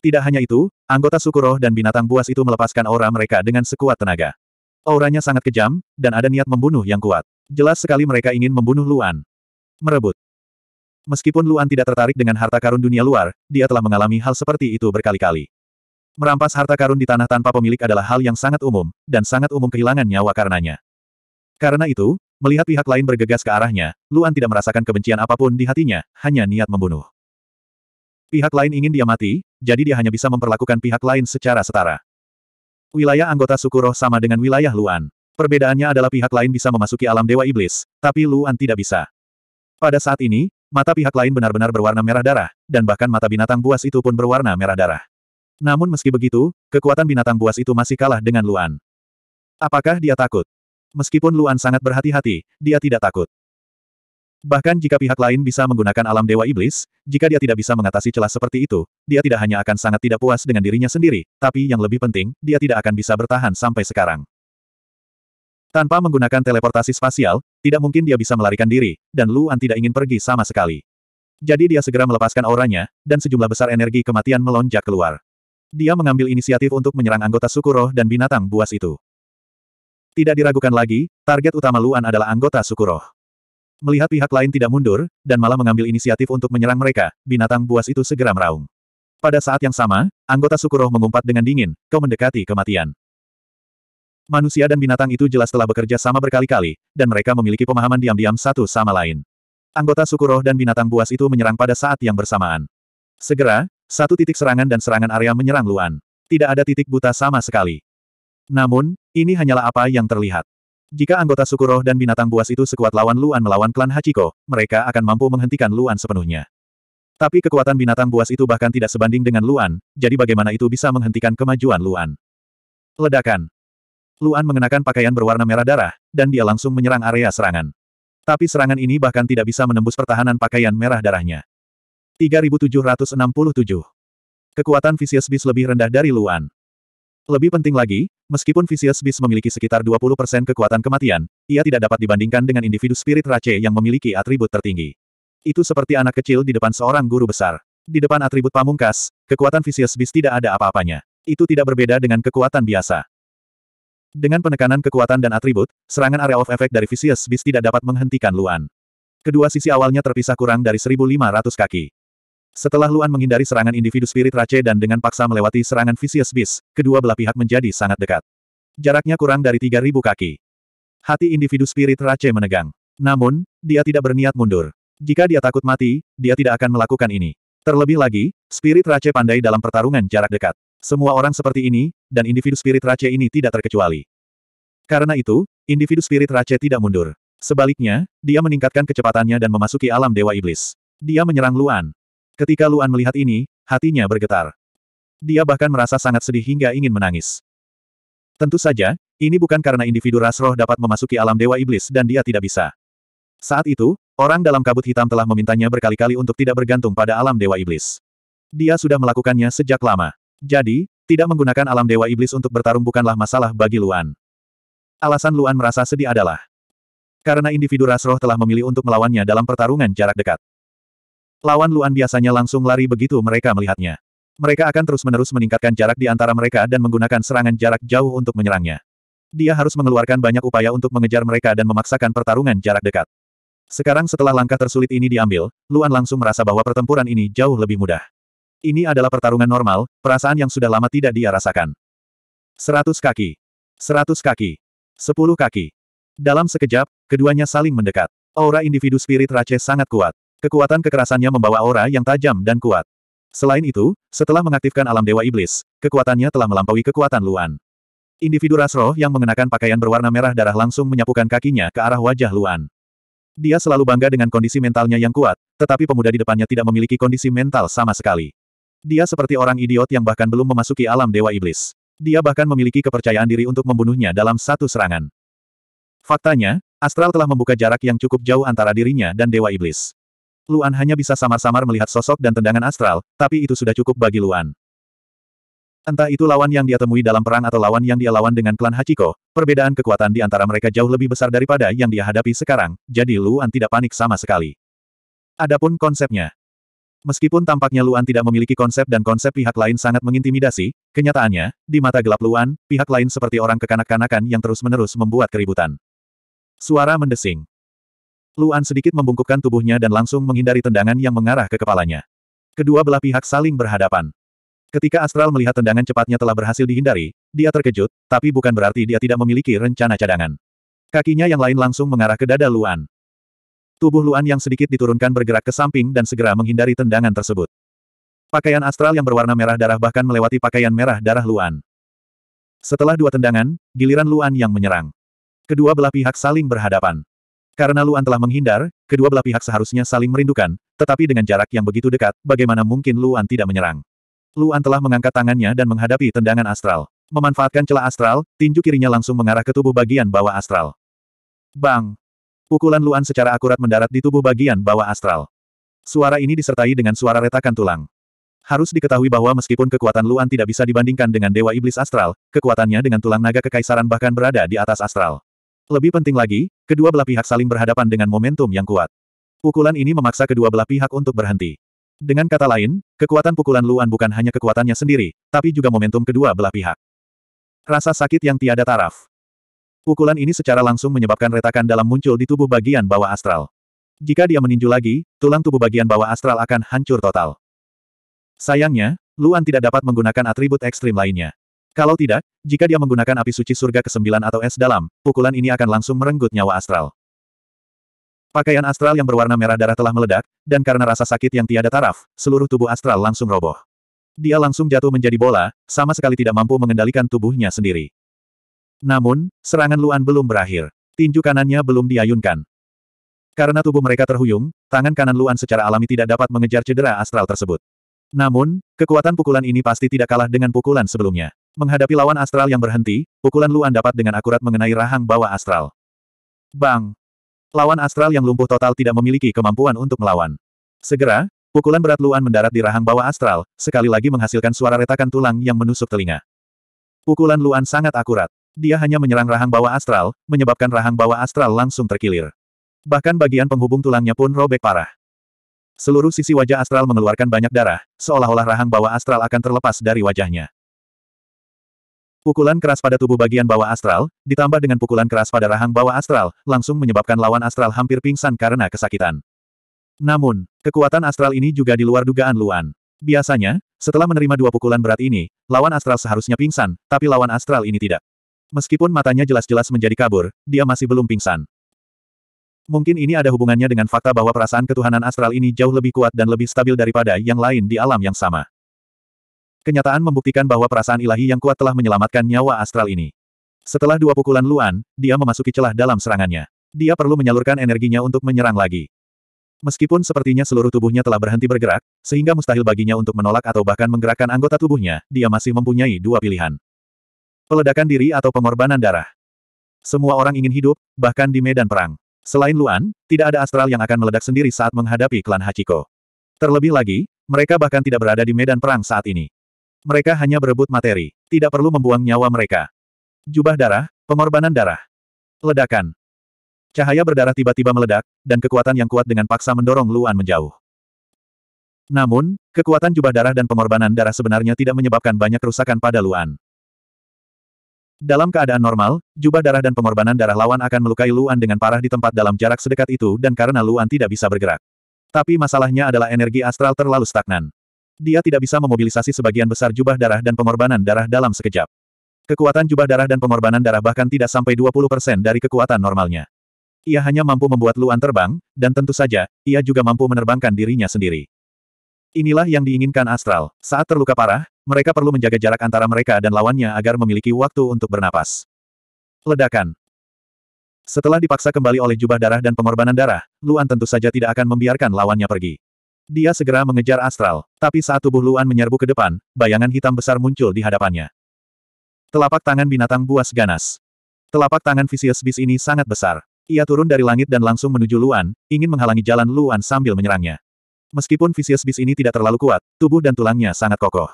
Tidak hanya itu, anggota suku roh dan binatang buas itu melepaskan aura mereka dengan sekuat tenaga. Auranya sangat kejam, dan ada niat membunuh yang kuat. Jelas sekali mereka ingin membunuh Luan. Merebut. Meskipun Luan tidak tertarik dengan harta karun dunia luar, dia telah mengalami hal seperti itu berkali-kali. Merampas harta karun di tanah tanpa pemilik adalah hal yang sangat umum, dan sangat umum kehilangan nyawa karenanya. Karena itu, melihat pihak lain bergegas ke arahnya, Luan tidak merasakan kebencian apapun di hatinya, hanya niat membunuh. Pihak lain ingin dia mati, jadi dia hanya bisa memperlakukan pihak lain secara setara. Wilayah anggota suku roh sama dengan wilayah Luan. Perbedaannya adalah pihak lain bisa memasuki alam Dewa Iblis, tapi Luan tidak bisa. Pada saat ini, mata pihak lain benar-benar berwarna merah darah, dan bahkan mata binatang buas itu pun berwarna merah darah. Namun meski begitu, kekuatan binatang buas itu masih kalah dengan Luan. Apakah dia takut? Meskipun Luan sangat berhati-hati, dia tidak takut. Bahkan jika pihak lain bisa menggunakan alam dewa iblis, jika dia tidak bisa mengatasi celah seperti itu, dia tidak hanya akan sangat tidak puas dengan dirinya sendiri, tapi yang lebih penting, dia tidak akan bisa bertahan sampai sekarang. Tanpa menggunakan teleportasi spasial, tidak mungkin dia bisa melarikan diri, dan Luan tidak ingin pergi sama sekali. Jadi dia segera melepaskan auranya, dan sejumlah besar energi kematian melonjak keluar. Dia mengambil inisiatif untuk menyerang anggota suku roh dan binatang buas itu. Tidak diragukan lagi, target utama Luan adalah anggota suku roh. Melihat pihak lain tidak mundur, dan malah mengambil inisiatif untuk menyerang mereka, binatang buas itu segera meraung. Pada saat yang sama, anggota suku roh mengumpat dengan dingin, kau mendekati kematian. Manusia dan binatang itu jelas telah bekerja sama berkali-kali, dan mereka memiliki pemahaman diam-diam satu sama lain. Anggota suku roh dan binatang buas itu menyerang pada saat yang bersamaan. Segera, satu titik serangan dan serangan area menyerang Luan. Tidak ada titik buta sama sekali. Namun, ini hanyalah apa yang terlihat. Jika anggota suku roh dan binatang buas itu sekuat lawan Luan melawan klan Hachiko, mereka akan mampu menghentikan Luan sepenuhnya. Tapi kekuatan binatang buas itu bahkan tidak sebanding dengan Luan, jadi bagaimana itu bisa menghentikan kemajuan Luan? Ledakan. Luan mengenakan pakaian berwarna merah darah, dan dia langsung menyerang area serangan. Tapi serangan ini bahkan tidak bisa menembus pertahanan pakaian merah darahnya. 3767. Kekuatan Vicious Beast lebih rendah dari Luan. Lebih penting lagi, meskipun Vicious Beast memiliki sekitar 20% kekuatan kematian, ia tidak dapat dibandingkan dengan individu spirit race yang memiliki atribut tertinggi. Itu seperti anak kecil di depan seorang guru besar. Di depan atribut pamungkas, kekuatan Vicious Beast tidak ada apa-apanya. Itu tidak berbeda dengan kekuatan biasa. Dengan penekanan kekuatan dan atribut, serangan area of effect dari Vicious Beast tidak dapat menghentikan Luan. Kedua sisi awalnya terpisah kurang dari 1500 kaki. Setelah Luan menghindari serangan individu spirit Rache dan dengan paksa melewati serangan Vicious Beast, kedua belah pihak menjadi sangat dekat. Jaraknya kurang dari 3.000 kaki. Hati individu spirit Rache menegang. Namun, dia tidak berniat mundur. Jika dia takut mati, dia tidak akan melakukan ini. Terlebih lagi, spirit Rache pandai dalam pertarungan jarak dekat. Semua orang seperti ini, dan individu spirit Rache ini tidak terkecuali. Karena itu, individu spirit Rache tidak mundur. Sebaliknya, dia meningkatkan kecepatannya dan memasuki alam Dewa Iblis. Dia menyerang Luan, Ketika Luan melihat ini, hatinya bergetar. Dia bahkan merasa sangat sedih hingga ingin menangis. Tentu saja, ini bukan karena individu ras roh dapat memasuki alam dewa iblis dan dia tidak bisa. Saat itu, orang dalam kabut hitam telah memintanya berkali-kali untuk tidak bergantung pada alam dewa iblis. Dia sudah melakukannya sejak lama. Jadi, tidak menggunakan alam dewa iblis untuk bertarung bukanlah masalah bagi Luan. Alasan Luan merasa sedih adalah karena individu ras roh telah memilih untuk melawannya dalam pertarungan jarak dekat. Lawan Luan biasanya langsung lari begitu mereka melihatnya. Mereka akan terus-menerus meningkatkan jarak di antara mereka dan menggunakan serangan jarak jauh untuk menyerangnya. Dia harus mengeluarkan banyak upaya untuk mengejar mereka dan memaksakan pertarungan jarak dekat. Sekarang setelah langkah tersulit ini diambil, Luan langsung merasa bahwa pertempuran ini jauh lebih mudah. Ini adalah pertarungan normal, perasaan yang sudah lama tidak dia rasakan. Seratus kaki. seratus kaki. sepuluh kaki. Dalam sekejap, keduanya saling mendekat. Aura individu spirit Rache sangat kuat. Kekuatan kekerasannya membawa aura yang tajam dan kuat. Selain itu, setelah mengaktifkan alam Dewa Iblis, kekuatannya telah melampaui kekuatan Luan. Individu ras yang mengenakan pakaian berwarna merah darah langsung menyapukan kakinya ke arah wajah Luan. Dia selalu bangga dengan kondisi mentalnya yang kuat, tetapi pemuda di depannya tidak memiliki kondisi mental sama sekali. Dia seperti orang idiot yang bahkan belum memasuki alam Dewa Iblis. Dia bahkan memiliki kepercayaan diri untuk membunuhnya dalam satu serangan. Faktanya, Astral telah membuka jarak yang cukup jauh antara dirinya dan Dewa Iblis. Luan hanya bisa samar-samar melihat sosok dan tendangan astral, tapi itu sudah cukup bagi Luan. Entah itu lawan yang dia temui dalam perang atau lawan yang dia lawan dengan klan Hachiko, perbedaan kekuatan di antara mereka jauh lebih besar daripada yang dia hadapi sekarang, jadi Luan tidak panik sama sekali. Adapun konsepnya, Meskipun tampaknya Luan tidak memiliki konsep dan konsep pihak lain sangat mengintimidasi, kenyataannya, di mata gelap Luan, pihak lain seperti orang kekanak-kanakan yang terus-menerus membuat keributan. Suara mendesing. Luan sedikit membungkukkan tubuhnya dan langsung menghindari tendangan yang mengarah ke kepalanya. Kedua belah pihak saling berhadapan. Ketika Astral melihat tendangan cepatnya telah berhasil dihindari, dia terkejut, tapi bukan berarti dia tidak memiliki rencana cadangan. Kakinya yang lain langsung mengarah ke dada Luan. Tubuh Luan yang sedikit diturunkan bergerak ke samping dan segera menghindari tendangan tersebut. Pakaian Astral yang berwarna merah darah bahkan melewati pakaian merah darah Luan. Setelah dua tendangan, giliran Luan yang menyerang. Kedua belah pihak saling berhadapan. Karena Luan telah menghindar, kedua belah pihak seharusnya saling merindukan, tetapi dengan jarak yang begitu dekat, bagaimana mungkin Luan tidak menyerang? Luan telah mengangkat tangannya dan menghadapi tendangan astral. Memanfaatkan celah astral, tinju kirinya langsung mengarah ke tubuh bagian bawah astral. Bang! Pukulan Luan secara akurat mendarat di tubuh bagian bawah astral. Suara ini disertai dengan suara retakan tulang. Harus diketahui bahwa meskipun kekuatan Luan tidak bisa dibandingkan dengan Dewa Iblis Astral, kekuatannya dengan tulang naga kekaisaran bahkan berada di atas astral. Lebih penting lagi, Kedua belah pihak saling berhadapan dengan momentum yang kuat. Pukulan ini memaksa kedua belah pihak untuk berhenti. Dengan kata lain, kekuatan pukulan Luan bukan hanya kekuatannya sendiri, tapi juga momentum kedua belah pihak. Rasa sakit yang tiada taraf. Pukulan ini secara langsung menyebabkan retakan dalam muncul di tubuh bagian bawah astral. Jika dia meninju lagi, tulang tubuh bagian bawah astral akan hancur total. Sayangnya, Luan tidak dapat menggunakan atribut ekstrim lainnya. Kalau tidak, jika dia menggunakan api suci surga ke-9 atau es dalam, pukulan ini akan langsung merenggut nyawa astral. Pakaian astral yang berwarna merah darah telah meledak, dan karena rasa sakit yang tiada taraf, seluruh tubuh astral langsung roboh. Dia langsung jatuh menjadi bola, sama sekali tidak mampu mengendalikan tubuhnya sendiri. Namun, serangan Luan belum berakhir. Tinju kanannya belum diayunkan. Karena tubuh mereka terhuyung, tangan kanan Luan secara alami tidak dapat mengejar cedera astral tersebut. Namun, kekuatan pukulan ini pasti tidak kalah dengan pukulan sebelumnya. Menghadapi lawan astral yang berhenti, pukulan Luan dapat dengan akurat mengenai rahang bawah astral. Bang! Lawan astral yang lumpuh total tidak memiliki kemampuan untuk melawan. Segera, pukulan berat Luan mendarat di rahang bawah astral, sekali lagi menghasilkan suara retakan tulang yang menusuk telinga. Pukulan Luan sangat akurat. Dia hanya menyerang rahang bawah astral, menyebabkan rahang bawah astral langsung terkilir. Bahkan bagian penghubung tulangnya pun robek parah. Seluruh sisi wajah astral mengeluarkan banyak darah, seolah-olah rahang bawah astral akan terlepas dari wajahnya. Pukulan keras pada tubuh bagian bawah astral, ditambah dengan pukulan keras pada rahang bawah astral, langsung menyebabkan lawan astral hampir pingsan karena kesakitan. Namun, kekuatan astral ini juga di luar dugaan Luan. Biasanya, setelah menerima dua pukulan berat ini, lawan astral seharusnya pingsan, tapi lawan astral ini tidak. Meskipun matanya jelas-jelas menjadi kabur, dia masih belum pingsan. Mungkin ini ada hubungannya dengan fakta bahwa perasaan ketuhanan astral ini jauh lebih kuat dan lebih stabil daripada yang lain di alam yang sama. Kenyataan membuktikan bahwa perasaan ilahi yang kuat telah menyelamatkan nyawa astral ini. Setelah dua pukulan Luan, dia memasuki celah dalam serangannya. Dia perlu menyalurkan energinya untuk menyerang lagi. Meskipun sepertinya seluruh tubuhnya telah berhenti bergerak, sehingga mustahil baginya untuk menolak atau bahkan menggerakkan anggota tubuhnya, dia masih mempunyai dua pilihan. Peledakan diri atau pengorbanan darah. Semua orang ingin hidup, bahkan di medan perang. Selain Luan, tidak ada astral yang akan meledak sendiri saat menghadapi klan Hachiko. Terlebih lagi, mereka bahkan tidak berada di medan perang saat ini. Mereka hanya berebut materi. Tidak perlu membuang nyawa mereka. Jubah darah, pengorbanan darah. Ledakan. Cahaya berdarah tiba-tiba meledak, dan kekuatan yang kuat dengan paksa mendorong Luan menjauh. Namun, kekuatan jubah darah dan pengorbanan darah sebenarnya tidak menyebabkan banyak kerusakan pada Luan. Dalam keadaan normal, jubah darah dan pengorbanan darah lawan akan melukai Luan dengan parah di tempat dalam jarak sedekat itu dan karena Luan tidak bisa bergerak. Tapi masalahnya adalah energi astral terlalu stagnan. Dia tidak bisa memobilisasi sebagian besar jubah darah dan pengorbanan darah dalam sekejap. Kekuatan jubah darah dan pengorbanan darah bahkan tidak sampai 20% dari kekuatan normalnya. Ia hanya mampu membuat Luan terbang, dan tentu saja, ia juga mampu menerbangkan dirinya sendiri. Inilah yang diinginkan Astral. Saat terluka parah, mereka perlu menjaga jarak antara mereka dan lawannya agar memiliki waktu untuk bernapas. Ledakan. Setelah dipaksa kembali oleh jubah darah dan pengorbanan darah, Luan tentu saja tidak akan membiarkan lawannya pergi. Dia segera mengejar astral, tapi saat tubuh Luan menyerbu ke depan, bayangan hitam besar muncul di hadapannya. Telapak tangan binatang buas ganas. Telapak tangan Vicious Beast ini sangat besar. Ia turun dari langit dan langsung menuju Luan, ingin menghalangi jalan Luan sambil menyerangnya. Meskipun Vicious Beast ini tidak terlalu kuat, tubuh dan tulangnya sangat kokoh.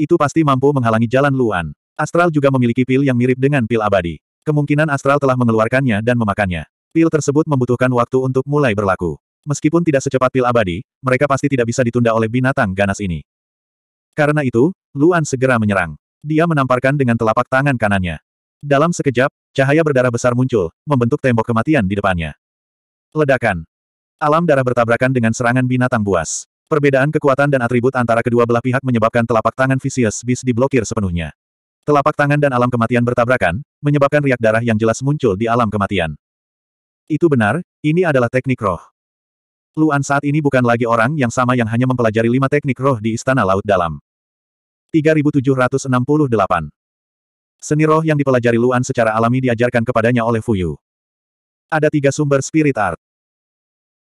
Itu pasti mampu menghalangi jalan Luan. Astral juga memiliki pil yang mirip dengan pil abadi. Kemungkinan Astral telah mengeluarkannya dan memakannya. Pil tersebut membutuhkan waktu untuk mulai berlaku. Meskipun tidak secepat pil abadi, mereka pasti tidak bisa ditunda oleh binatang ganas ini. Karena itu, Luan segera menyerang. Dia menamparkan dengan telapak tangan kanannya. Dalam sekejap, cahaya berdarah besar muncul, membentuk tembok kematian di depannya. Ledakan. Alam darah bertabrakan dengan serangan binatang buas. Perbedaan kekuatan dan atribut antara kedua belah pihak menyebabkan telapak tangan Vicious Beast diblokir sepenuhnya. Telapak tangan dan alam kematian bertabrakan, menyebabkan riak darah yang jelas muncul di alam kematian. Itu benar, ini adalah teknik roh. Luan saat ini bukan lagi orang yang sama yang hanya mempelajari lima teknik roh di Istana Laut Dalam. 3768 Seni roh yang dipelajari Luan secara alami diajarkan kepadanya oleh Fuyu. Ada tiga sumber spirit art.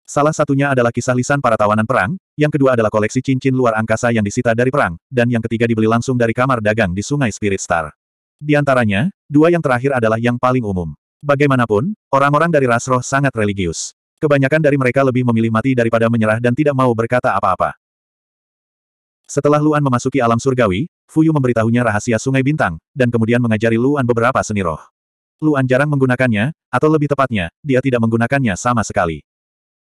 Salah satunya adalah kisah lisan para tawanan perang, yang kedua adalah koleksi cincin luar angkasa yang disita dari perang, dan yang ketiga dibeli langsung dari kamar dagang di Sungai Spirit Star. Di antaranya, dua yang terakhir adalah yang paling umum. Bagaimanapun, orang-orang dari ras roh sangat religius. Kebanyakan dari mereka lebih memilih mati daripada menyerah dan tidak mau berkata apa-apa. Setelah Luan memasuki alam surgawi, Fuyu memberitahunya rahasia Sungai Bintang, dan kemudian mengajari Luan beberapa seni roh. Luan jarang menggunakannya, atau lebih tepatnya, dia tidak menggunakannya sama sekali.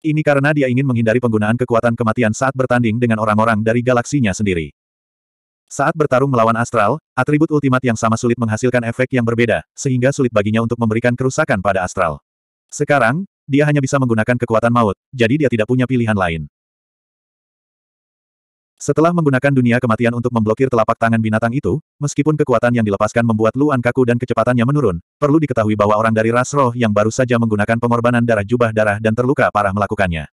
Ini karena dia ingin menghindari penggunaan kekuatan kematian saat bertanding dengan orang-orang dari galaksinya sendiri. Saat bertarung melawan astral, atribut ultimat yang sama sulit menghasilkan efek yang berbeda, sehingga sulit baginya untuk memberikan kerusakan pada astral. Sekarang, dia hanya bisa menggunakan kekuatan maut, jadi dia tidak punya pilihan lain. Setelah menggunakan dunia kematian untuk memblokir telapak tangan binatang itu, meskipun kekuatan yang dilepaskan membuat Luan kaku dan kecepatannya menurun, perlu diketahui bahwa orang dari ras roh yang baru saja menggunakan pengorbanan darah jubah darah dan terluka parah melakukannya.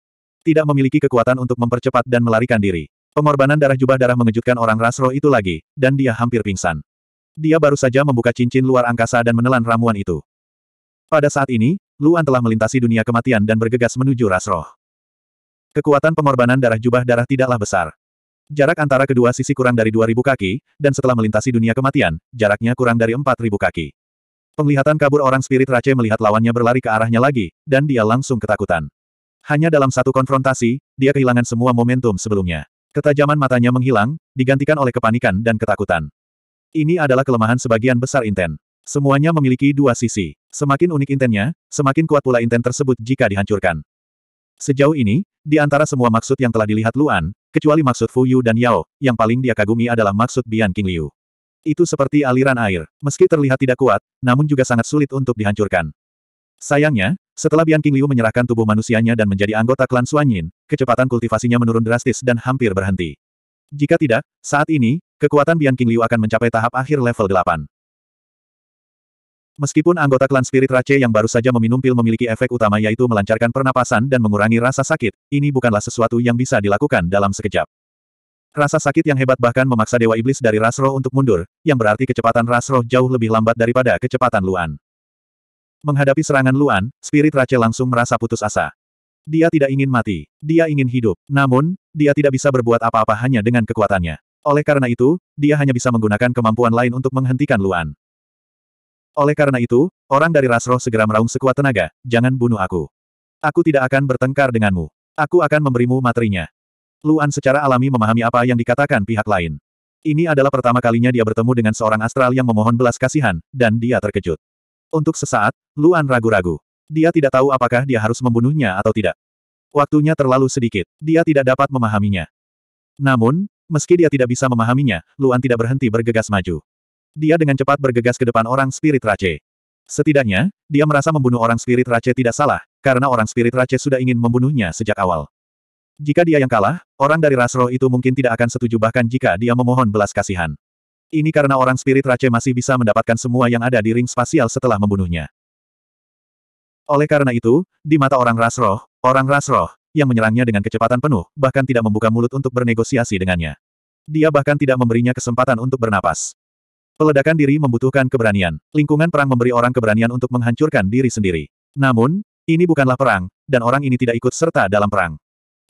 Tidak memiliki kekuatan untuk mempercepat dan melarikan diri. Pengorbanan darah jubah darah mengejutkan orang ras roh itu lagi, dan dia hampir pingsan. Dia baru saja membuka cincin luar angkasa dan menelan ramuan itu. Pada saat ini, Luan telah melintasi dunia kematian dan bergegas menuju ras roh. Kekuatan pengorbanan darah jubah darah tidaklah besar. Jarak antara kedua sisi kurang dari 2.000 kaki, dan setelah melintasi dunia kematian, jaraknya kurang dari 4.000 kaki. Penglihatan kabur orang spirit Rache melihat lawannya berlari ke arahnya lagi, dan dia langsung ketakutan. Hanya dalam satu konfrontasi, dia kehilangan semua momentum sebelumnya. Ketajaman matanya menghilang, digantikan oleh kepanikan dan ketakutan. Ini adalah kelemahan sebagian besar Inten. Semuanya memiliki dua sisi. Semakin unik intennya, semakin kuat pula inten tersebut jika dihancurkan. Sejauh ini, di antara semua maksud yang telah dilihat Luan, kecuali maksud Fu Yu dan Yao, yang paling dia kagumi adalah maksud Bian King Liu. Itu seperti aliran air, meski terlihat tidak kuat, namun juga sangat sulit untuk dihancurkan. Sayangnya, setelah Bian King Liu menyerahkan tubuh manusianya dan menjadi anggota klan Suanyin, kecepatan kultivasinya menurun drastis dan hampir berhenti. Jika tidak, saat ini, kekuatan Bian King Liu akan mencapai tahap akhir level 8. Meskipun anggota klan Spirit Rache yang baru saja meminum pil memiliki efek utama yaitu melancarkan pernapasan dan mengurangi rasa sakit, ini bukanlah sesuatu yang bisa dilakukan dalam sekejap. Rasa sakit yang hebat bahkan memaksa Dewa Iblis dari Rasroh untuk mundur, yang berarti kecepatan Rasroh jauh lebih lambat daripada kecepatan Luan. Menghadapi serangan Luan, Spirit Rache langsung merasa putus asa. Dia tidak ingin mati, dia ingin hidup, namun, dia tidak bisa berbuat apa-apa hanya dengan kekuatannya. Oleh karena itu, dia hanya bisa menggunakan kemampuan lain untuk menghentikan Luan. Oleh karena itu, orang dari ras roh segera meraung sekuat tenaga, jangan bunuh aku. Aku tidak akan bertengkar denganmu. Aku akan memberimu materinya. Luan secara alami memahami apa yang dikatakan pihak lain. Ini adalah pertama kalinya dia bertemu dengan seorang astral yang memohon belas kasihan, dan dia terkejut. Untuk sesaat, Luan ragu-ragu. Dia tidak tahu apakah dia harus membunuhnya atau tidak. Waktunya terlalu sedikit, dia tidak dapat memahaminya. Namun, meski dia tidak bisa memahaminya, Luan tidak berhenti bergegas maju dia dengan cepat bergegas ke depan orang spirit Rache. Setidaknya, dia merasa membunuh orang spirit Rache tidak salah, karena orang spirit Rache sudah ingin membunuhnya sejak awal. Jika dia yang kalah, orang dari ras roh itu mungkin tidak akan setuju bahkan jika dia memohon belas kasihan. Ini karena orang spirit Rache masih bisa mendapatkan semua yang ada di ring spasial setelah membunuhnya. Oleh karena itu, di mata orang ras roh, orang ras roh, yang menyerangnya dengan kecepatan penuh, bahkan tidak membuka mulut untuk bernegosiasi dengannya. Dia bahkan tidak memberinya kesempatan untuk bernapas. Peledakan diri membutuhkan keberanian. Lingkungan perang memberi orang keberanian untuk menghancurkan diri sendiri. Namun, ini bukanlah perang, dan orang ini tidak ikut serta dalam perang.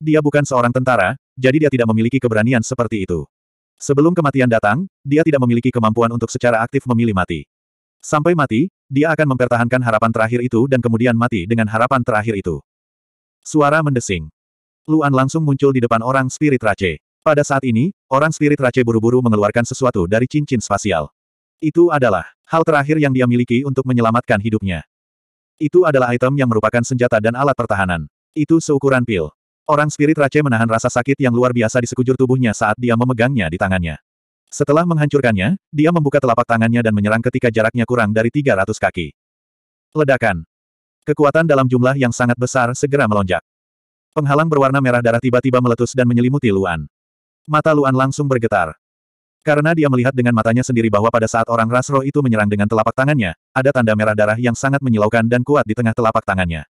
Dia bukan seorang tentara, jadi dia tidak memiliki keberanian seperti itu. Sebelum kematian datang, dia tidak memiliki kemampuan untuk secara aktif memilih mati. Sampai mati, dia akan mempertahankan harapan terakhir itu dan kemudian mati dengan harapan terakhir itu. Suara mendesing. Luan langsung muncul di depan orang spirit race. Pada saat ini, orang spirit race buru-buru mengeluarkan sesuatu dari cincin spasial. Itu adalah hal terakhir yang dia miliki untuk menyelamatkan hidupnya. Itu adalah item yang merupakan senjata dan alat pertahanan. Itu seukuran pil. Orang spirit Rache menahan rasa sakit yang luar biasa di sekujur tubuhnya saat dia memegangnya di tangannya. Setelah menghancurkannya, dia membuka telapak tangannya dan menyerang ketika jaraknya kurang dari 300 kaki. Ledakan. Kekuatan dalam jumlah yang sangat besar segera melonjak. Penghalang berwarna merah darah tiba-tiba meletus dan menyelimuti Luan. Mata Luan langsung bergetar. Karena dia melihat dengan matanya sendiri bahwa pada saat orang ras roh itu menyerang dengan telapak tangannya, ada tanda merah darah yang sangat menyilaukan dan kuat di tengah telapak tangannya.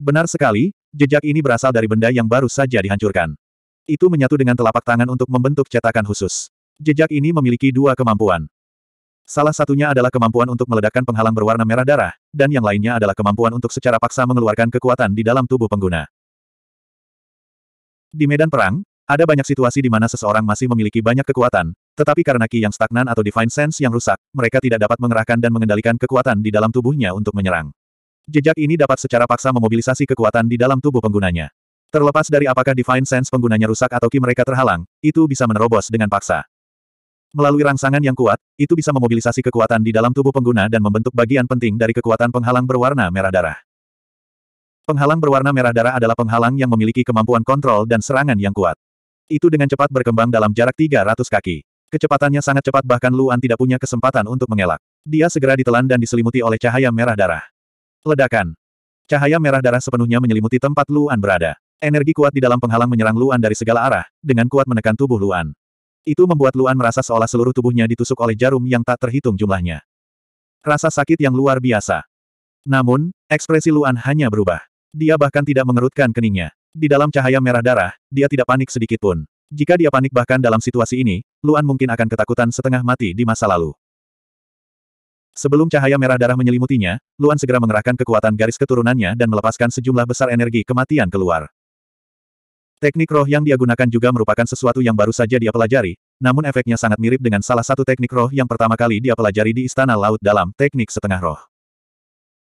Benar sekali, jejak ini berasal dari benda yang baru saja dihancurkan. Itu menyatu dengan telapak tangan untuk membentuk cetakan khusus. Jejak ini memiliki dua kemampuan. Salah satunya adalah kemampuan untuk meledakkan penghalang berwarna merah darah, dan yang lainnya adalah kemampuan untuk secara paksa mengeluarkan kekuatan di dalam tubuh pengguna. Di medan perang, ada banyak situasi di mana seseorang masih memiliki banyak kekuatan, tetapi karena ki yang stagnan atau divine sense yang rusak, mereka tidak dapat mengerahkan dan mengendalikan kekuatan di dalam tubuhnya untuk menyerang. Jejak ini dapat secara paksa memobilisasi kekuatan di dalam tubuh penggunanya. Terlepas dari apakah divine sense penggunanya rusak atau ki mereka terhalang, itu bisa menerobos dengan paksa. Melalui rangsangan yang kuat, itu bisa memobilisasi kekuatan di dalam tubuh pengguna dan membentuk bagian penting dari kekuatan penghalang berwarna merah darah. Penghalang berwarna merah darah adalah penghalang yang memiliki kemampuan kontrol dan serangan yang kuat. Itu dengan cepat berkembang dalam jarak 300 kaki. Kecepatannya sangat cepat bahkan Luan tidak punya kesempatan untuk mengelak. Dia segera ditelan dan diselimuti oleh cahaya merah darah. Ledakan. Cahaya merah darah sepenuhnya menyelimuti tempat Luan berada. Energi kuat di dalam penghalang menyerang Luan dari segala arah, dengan kuat menekan tubuh Luan. Itu membuat Luan merasa seolah seluruh tubuhnya ditusuk oleh jarum yang tak terhitung jumlahnya. Rasa sakit yang luar biasa. Namun, ekspresi Luan hanya berubah. Dia bahkan tidak mengerutkan keningnya. Di dalam cahaya merah darah, dia tidak panik sedikit pun. Jika dia panik bahkan dalam situasi ini, Luan mungkin akan ketakutan setengah mati di masa lalu. Sebelum cahaya merah darah menyelimutinya, Luan segera mengerahkan kekuatan garis keturunannya dan melepaskan sejumlah besar energi kematian keluar. Teknik roh yang dia gunakan juga merupakan sesuatu yang baru saja dia pelajari, namun efeknya sangat mirip dengan salah satu teknik roh yang pertama kali dia pelajari di Istana Laut dalam teknik setengah roh.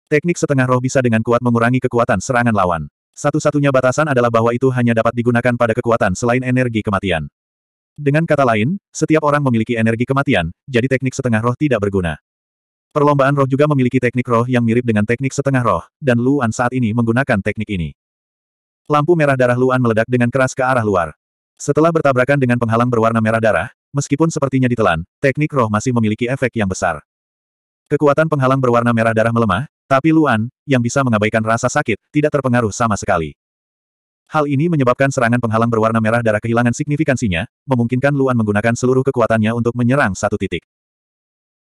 Teknik setengah roh bisa dengan kuat mengurangi kekuatan serangan lawan. Satu-satunya batasan adalah bahwa itu hanya dapat digunakan pada kekuatan selain energi kematian. Dengan kata lain, setiap orang memiliki energi kematian, jadi teknik setengah roh tidak berguna. Perlombaan roh juga memiliki teknik roh yang mirip dengan teknik setengah roh, dan Luan saat ini menggunakan teknik ini. Lampu merah darah Luan meledak dengan keras ke arah luar. Setelah bertabrakan dengan penghalang berwarna merah darah, meskipun sepertinya ditelan, teknik roh masih memiliki efek yang besar. Kekuatan penghalang berwarna merah darah melemah, tapi Luan, yang bisa mengabaikan rasa sakit, tidak terpengaruh sama sekali. Hal ini menyebabkan serangan penghalang berwarna merah darah kehilangan signifikansinya, memungkinkan Luan menggunakan seluruh kekuatannya untuk menyerang satu titik.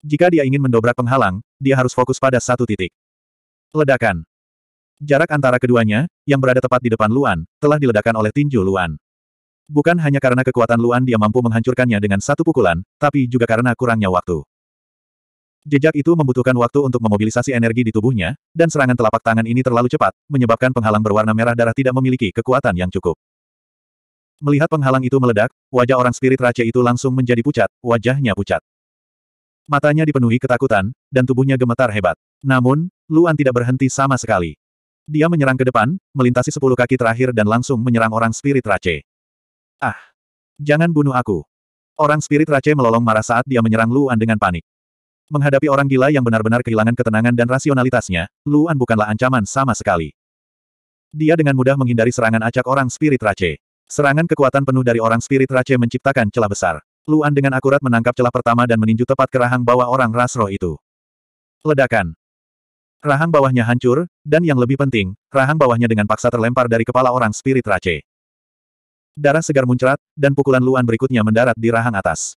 Jika dia ingin mendobrak penghalang, dia harus fokus pada satu titik. Ledakan. Jarak antara keduanya, yang berada tepat di depan Luan, telah diledakkan oleh tinju Luan. Bukan hanya karena kekuatan Luan dia mampu menghancurkannya dengan satu pukulan, tapi juga karena kurangnya waktu. Jejak itu membutuhkan waktu untuk memobilisasi energi di tubuhnya, dan serangan telapak tangan ini terlalu cepat, menyebabkan penghalang berwarna merah darah tidak memiliki kekuatan yang cukup. Melihat penghalang itu meledak, wajah orang spirit raja itu langsung menjadi pucat, wajahnya pucat. Matanya dipenuhi ketakutan, dan tubuhnya gemetar hebat. Namun, Luan tidak berhenti sama sekali. Dia menyerang ke depan, melintasi sepuluh kaki terakhir dan langsung menyerang orang spirit Rache. Ah! Jangan bunuh aku! Orang spirit Rache melolong marah saat dia menyerang Luan dengan panik. Menghadapi orang gila yang benar-benar kehilangan ketenangan dan rasionalitasnya, Luan bukanlah ancaman sama sekali. Dia dengan mudah menghindari serangan acak orang spirit rache. Serangan kekuatan penuh dari orang spirit rache menciptakan celah besar. Luan dengan akurat menangkap celah pertama dan meninju tepat ke rahang bawah orang ras roh itu. Ledakan. Rahang bawahnya hancur, dan yang lebih penting, rahang bawahnya dengan paksa terlempar dari kepala orang spirit rache. Darah segar muncrat, dan pukulan Luan berikutnya mendarat di rahang atas.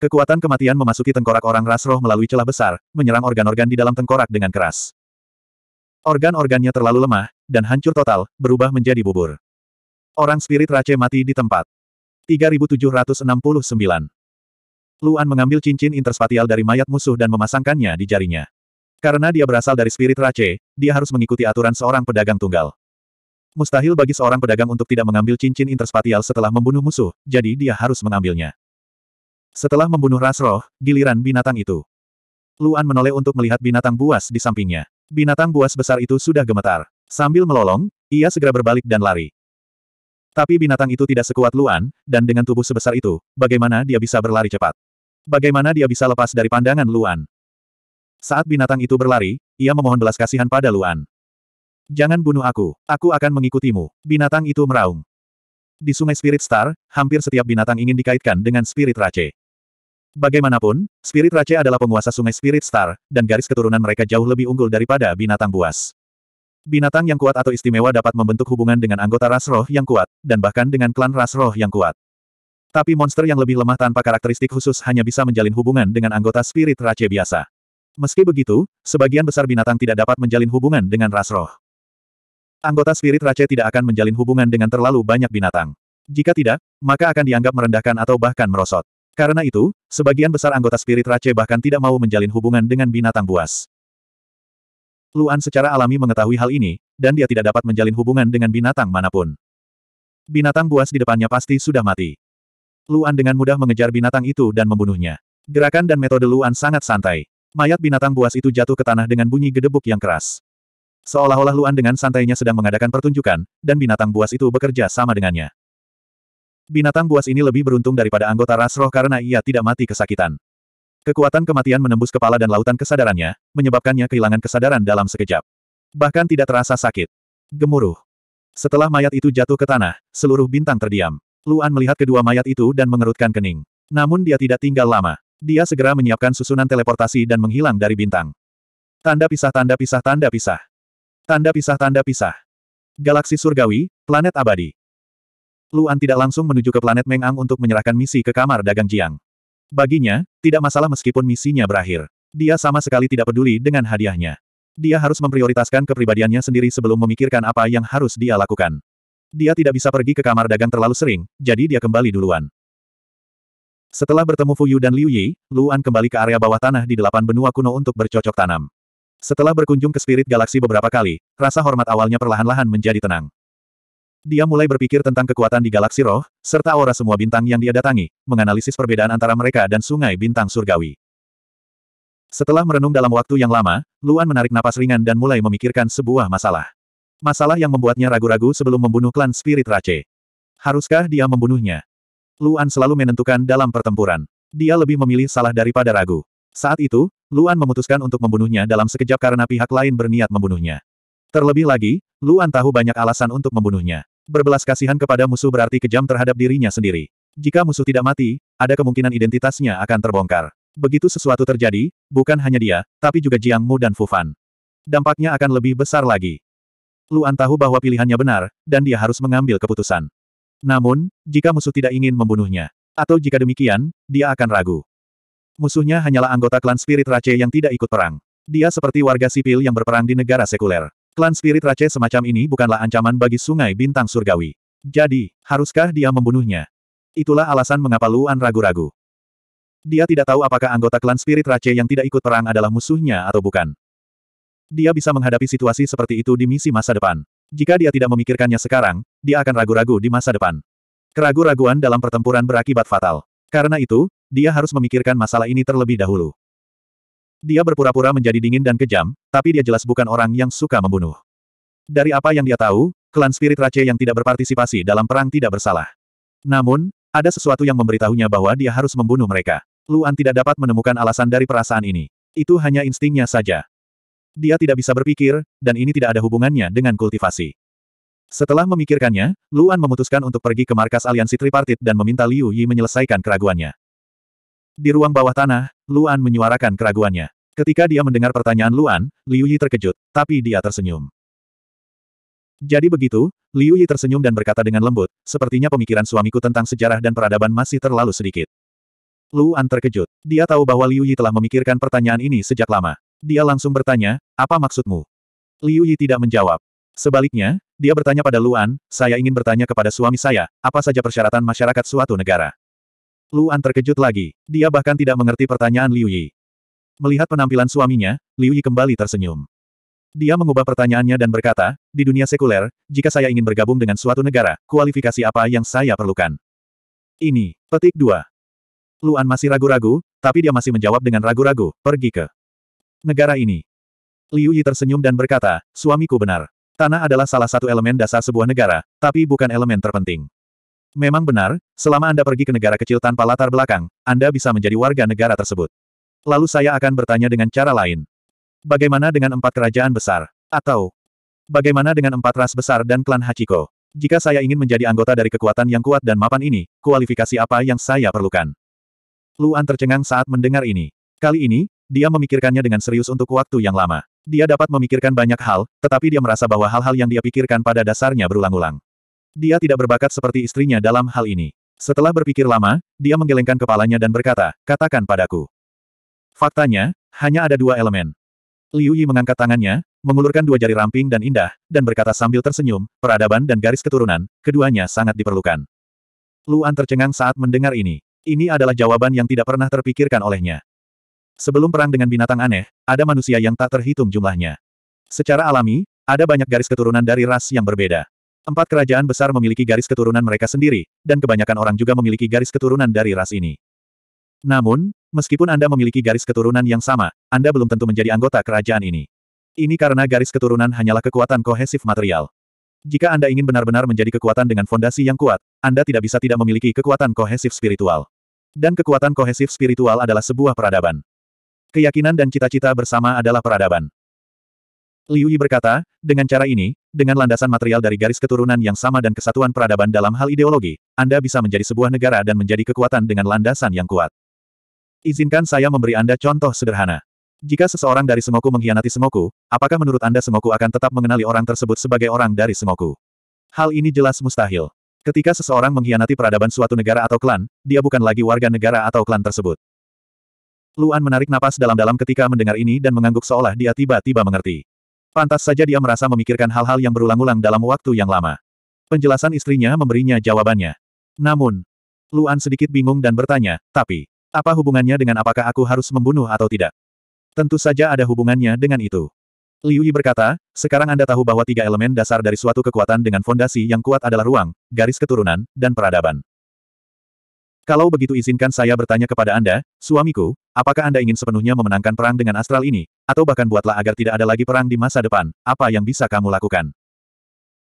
Kekuatan kematian memasuki tengkorak orang ras roh melalui celah besar, menyerang organ-organ di dalam tengkorak dengan keras. Organ-organnya terlalu lemah, dan hancur total, berubah menjadi bubur. Orang spirit race mati di tempat. 3769. Luan mengambil cincin interspatial dari mayat musuh dan memasangkannya di jarinya. Karena dia berasal dari spirit race, dia harus mengikuti aturan seorang pedagang tunggal. Mustahil bagi seorang pedagang untuk tidak mengambil cincin interspatial setelah membunuh musuh, jadi dia harus mengambilnya. Setelah membunuh ras roh, giliran binatang itu. Luan menoleh untuk melihat binatang buas di sampingnya. Binatang buas besar itu sudah gemetar. Sambil melolong, ia segera berbalik dan lari. Tapi binatang itu tidak sekuat Luan, dan dengan tubuh sebesar itu, bagaimana dia bisa berlari cepat? Bagaimana dia bisa lepas dari pandangan Luan? Saat binatang itu berlari, ia memohon belas kasihan pada Luan. Jangan bunuh aku, aku akan mengikutimu. Binatang itu meraung. Di sungai Spirit Star, hampir setiap binatang ingin dikaitkan dengan Spirit Rache. Bagaimanapun, Spirit Rache adalah penguasa sungai Spirit Star, dan garis keturunan mereka jauh lebih unggul daripada binatang buas. Binatang yang kuat atau istimewa dapat membentuk hubungan dengan anggota ras roh yang kuat, dan bahkan dengan klan ras roh yang kuat. Tapi monster yang lebih lemah tanpa karakteristik khusus hanya bisa menjalin hubungan dengan anggota Spirit Rache biasa. Meski begitu, sebagian besar binatang tidak dapat menjalin hubungan dengan ras roh. Anggota Spirit Rache tidak akan menjalin hubungan dengan terlalu banyak binatang. Jika tidak, maka akan dianggap merendahkan atau bahkan merosot. Karena itu, sebagian besar anggota spirit Rache bahkan tidak mau menjalin hubungan dengan binatang buas. Luan secara alami mengetahui hal ini, dan dia tidak dapat menjalin hubungan dengan binatang manapun. Binatang buas di depannya pasti sudah mati. Luan dengan mudah mengejar binatang itu dan membunuhnya. Gerakan dan metode Luan sangat santai. Mayat binatang buas itu jatuh ke tanah dengan bunyi gedebuk yang keras. Seolah-olah Luan dengan santainya sedang mengadakan pertunjukan, dan binatang buas itu bekerja sama dengannya. Binatang buas ini lebih beruntung daripada anggota ras roh karena ia tidak mati kesakitan. Kekuatan kematian menembus kepala dan lautan kesadarannya, menyebabkannya kehilangan kesadaran dalam sekejap. Bahkan tidak terasa sakit. Gemuruh. Setelah mayat itu jatuh ke tanah, seluruh bintang terdiam. Luan melihat kedua mayat itu dan mengerutkan kening. Namun dia tidak tinggal lama. Dia segera menyiapkan susunan teleportasi dan menghilang dari bintang. Tanda pisah tanda pisah tanda pisah. Tanda pisah tanda pisah. Galaksi surgawi, planet abadi. Luan tidak langsung menuju ke planet Mengang untuk menyerahkan misi ke kamar dagang Jiang. Baginya, tidak masalah meskipun misinya berakhir. Dia sama sekali tidak peduli dengan hadiahnya. Dia harus memprioritaskan kepribadiannya sendiri sebelum memikirkan apa yang harus dia lakukan. Dia tidak bisa pergi ke kamar dagang terlalu sering, jadi dia kembali duluan. Setelah bertemu Fuyu dan Liu Yi, Luan kembali ke area bawah tanah di delapan benua kuno untuk bercocok tanam. Setelah berkunjung ke Spirit Galaksi beberapa kali, rasa hormat awalnya perlahan-lahan menjadi tenang. Dia mulai berpikir tentang kekuatan di galaksi roh, serta aura semua bintang yang dia datangi, menganalisis perbedaan antara mereka dan sungai bintang surgawi. Setelah merenung dalam waktu yang lama, Luan menarik napas ringan dan mulai memikirkan sebuah masalah. Masalah yang membuatnya ragu-ragu sebelum membunuh klan Spirit Rache. Haruskah dia membunuhnya? Luan selalu menentukan dalam pertempuran. Dia lebih memilih salah daripada ragu. Saat itu, Luan memutuskan untuk membunuhnya dalam sekejap karena pihak lain berniat membunuhnya. Terlebih lagi, Luan tahu banyak alasan untuk membunuhnya. Berbelas kasihan kepada musuh berarti kejam terhadap dirinya sendiri. Jika musuh tidak mati, ada kemungkinan identitasnya akan terbongkar. Begitu sesuatu terjadi, bukan hanya dia, tapi juga Jiang Mu dan Fu Fan. Dampaknya akan lebih besar lagi. Luan tahu bahwa pilihannya benar, dan dia harus mengambil keputusan. Namun, jika musuh tidak ingin membunuhnya, atau jika demikian, dia akan ragu. Musuhnya hanyalah anggota klan Spirit Rache yang tidak ikut perang. Dia seperti warga sipil yang berperang di negara sekuler. Klan Spirit Rache semacam ini bukanlah ancaman bagi Sungai Bintang Surgawi. Jadi, haruskah dia membunuhnya? Itulah alasan mengapa Luan ragu-ragu. Dia tidak tahu apakah anggota klan Spirit Rache yang tidak ikut perang adalah musuhnya atau bukan. Dia bisa menghadapi situasi seperti itu di misi masa depan. Jika dia tidak memikirkannya sekarang, dia akan ragu-ragu di masa depan. Keragu-raguan dalam pertempuran berakibat fatal. Karena itu, dia harus memikirkan masalah ini terlebih dahulu. Dia berpura-pura menjadi dingin dan kejam, tapi dia jelas bukan orang yang suka membunuh. Dari apa yang dia tahu, klan Spirit Rache yang tidak berpartisipasi dalam perang tidak bersalah. Namun, ada sesuatu yang memberitahunya bahwa dia harus membunuh mereka. Luan tidak dapat menemukan alasan dari perasaan ini. Itu hanya instingnya saja. Dia tidak bisa berpikir, dan ini tidak ada hubungannya dengan kultivasi. Setelah memikirkannya, Luan memutuskan untuk pergi ke markas aliansi tripartit dan meminta Liu Yi menyelesaikan keraguannya. Di ruang bawah tanah, Luan menyuarakan keraguannya. Ketika dia mendengar pertanyaan Luan, Liu Yi terkejut, tapi dia tersenyum. Jadi begitu, Liu Yi tersenyum dan berkata dengan lembut, sepertinya pemikiran suamiku tentang sejarah dan peradaban masih terlalu sedikit. Luan terkejut. Dia tahu bahwa Liu Yi telah memikirkan pertanyaan ini sejak lama. Dia langsung bertanya, apa maksudmu? Liu Yi tidak menjawab. Sebaliknya, dia bertanya pada Luan, saya ingin bertanya kepada suami saya, apa saja persyaratan masyarakat suatu negara. Luan terkejut lagi. Dia bahkan tidak mengerti pertanyaan Liu Yi. Melihat penampilan suaminya, Liu Yi kembali tersenyum. Dia mengubah pertanyaannya dan berkata, di dunia sekuler, jika saya ingin bergabung dengan suatu negara, kualifikasi apa yang saya perlukan? Ini, petik 2. Luan masih ragu-ragu, tapi dia masih menjawab dengan ragu-ragu, pergi ke negara ini. Liu Yi tersenyum dan berkata, suamiku benar. Tanah adalah salah satu elemen dasar sebuah negara, tapi bukan elemen terpenting. Memang benar, selama Anda pergi ke negara kecil tanpa latar belakang, Anda bisa menjadi warga negara tersebut. Lalu saya akan bertanya dengan cara lain. Bagaimana dengan empat kerajaan besar? Atau, bagaimana dengan empat ras besar dan klan Hachiko? Jika saya ingin menjadi anggota dari kekuatan yang kuat dan mapan ini, kualifikasi apa yang saya perlukan? Luan tercengang saat mendengar ini. Kali ini, dia memikirkannya dengan serius untuk waktu yang lama. Dia dapat memikirkan banyak hal, tetapi dia merasa bahwa hal-hal yang dia pikirkan pada dasarnya berulang-ulang. Dia tidak berbakat seperti istrinya dalam hal ini. Setelah berpikir lama, dia menggelengkan kepalanya dan berkata, katakan padaku. Faktanya, hanya ada dua elemen. Liu Yi mengangkat tangannya, mengulurkan dua jari ramping dan indah, dan berkata sambil tersenyum, peradaban dan garis keturunan, keduanya sangat diperlukan. Luan tercengang saat mendengar ini. Ini adalah jawaban yang tidak pernah terpikirkan olehnya. Sebelum perang dengan binatang aneh, ada manusia yang tak terhitung jumlahnya. Secara alami, ada banyak garis keturunan dari ras yang berbeda. Empat kerajaan besar memiliki garis keturunan mereka sendiri, dan kebanyakan orang juga memiliki garis keturunan dari ras ini. Namun, meskipun Anda memiliki garis keturunan yang sama, Anda belum tentu menjadi anggota kerajaan ini. Ini karena garis keturunan hanyalah kekuatan kohesif material. Jika Anda ingin benar-benar menjadi kekuatan dengan fondasi yang kuat, Anda tidak bisa tidak memiliki kekuatan kohesif spiritual. Dan kekuatan kohesif spiritual adalah sebuah peradaban. Keyakinan dan cita-cita bersama adalah peradaban. Liu Yi berkata, dengan cara ini, dengan landasan material dari garis keturunan yang sama dan kesatuan peradaban dalam hal ideologi, Anda bisa menjadi sebuah negara dan menjadi kekuatan dengan landasan yang kuat. Izinkan saya memberi Anda contoh sederhana. Jika seseorang dari Semoku mengkhianati Semoku, apakah menurut Anda Semoku akan tetap mengenali orang tersebut sebagai orang dari Semoku? Hal ini jelas mustahil. Ketika seseorang mengkhianati peradaban suatu negara atau klan, dia bukan lagi warga negara atau klan tersebut. Luan menarik napas dalam-dalam ketika mendengar ini dan mengangguk seolah dia tiba-tiba mengerti. Pantas saja dia merasa memikirkan hal-hal yang berulang-ulang dalam waktu yang lama. Penjelasan istrinya memberinya jawabannya. Namun, Luan sedikit bingung dan bertanya, tapi, apa hubungannya dengan apakah aku harus membunuh atau tidak? Tentu saja ada hubungannya dengan itu. Liu Yi berkata, sekarang Anda tahu bahwa tiga elemen dasar dari suatu kekuatan dengan fondasi yang kuat adalah ruang, garis keturunan, dan peradaban. Kalau begitu izinkan saya bertanya kepada Anda, suamiku, Apakah Anda ingin sepenuhnya memenangkan perang dengan astral ini, atau bahkan buatlah agar tidak ada lagi perang di masa depan, apa yang bisa kamu lakukan?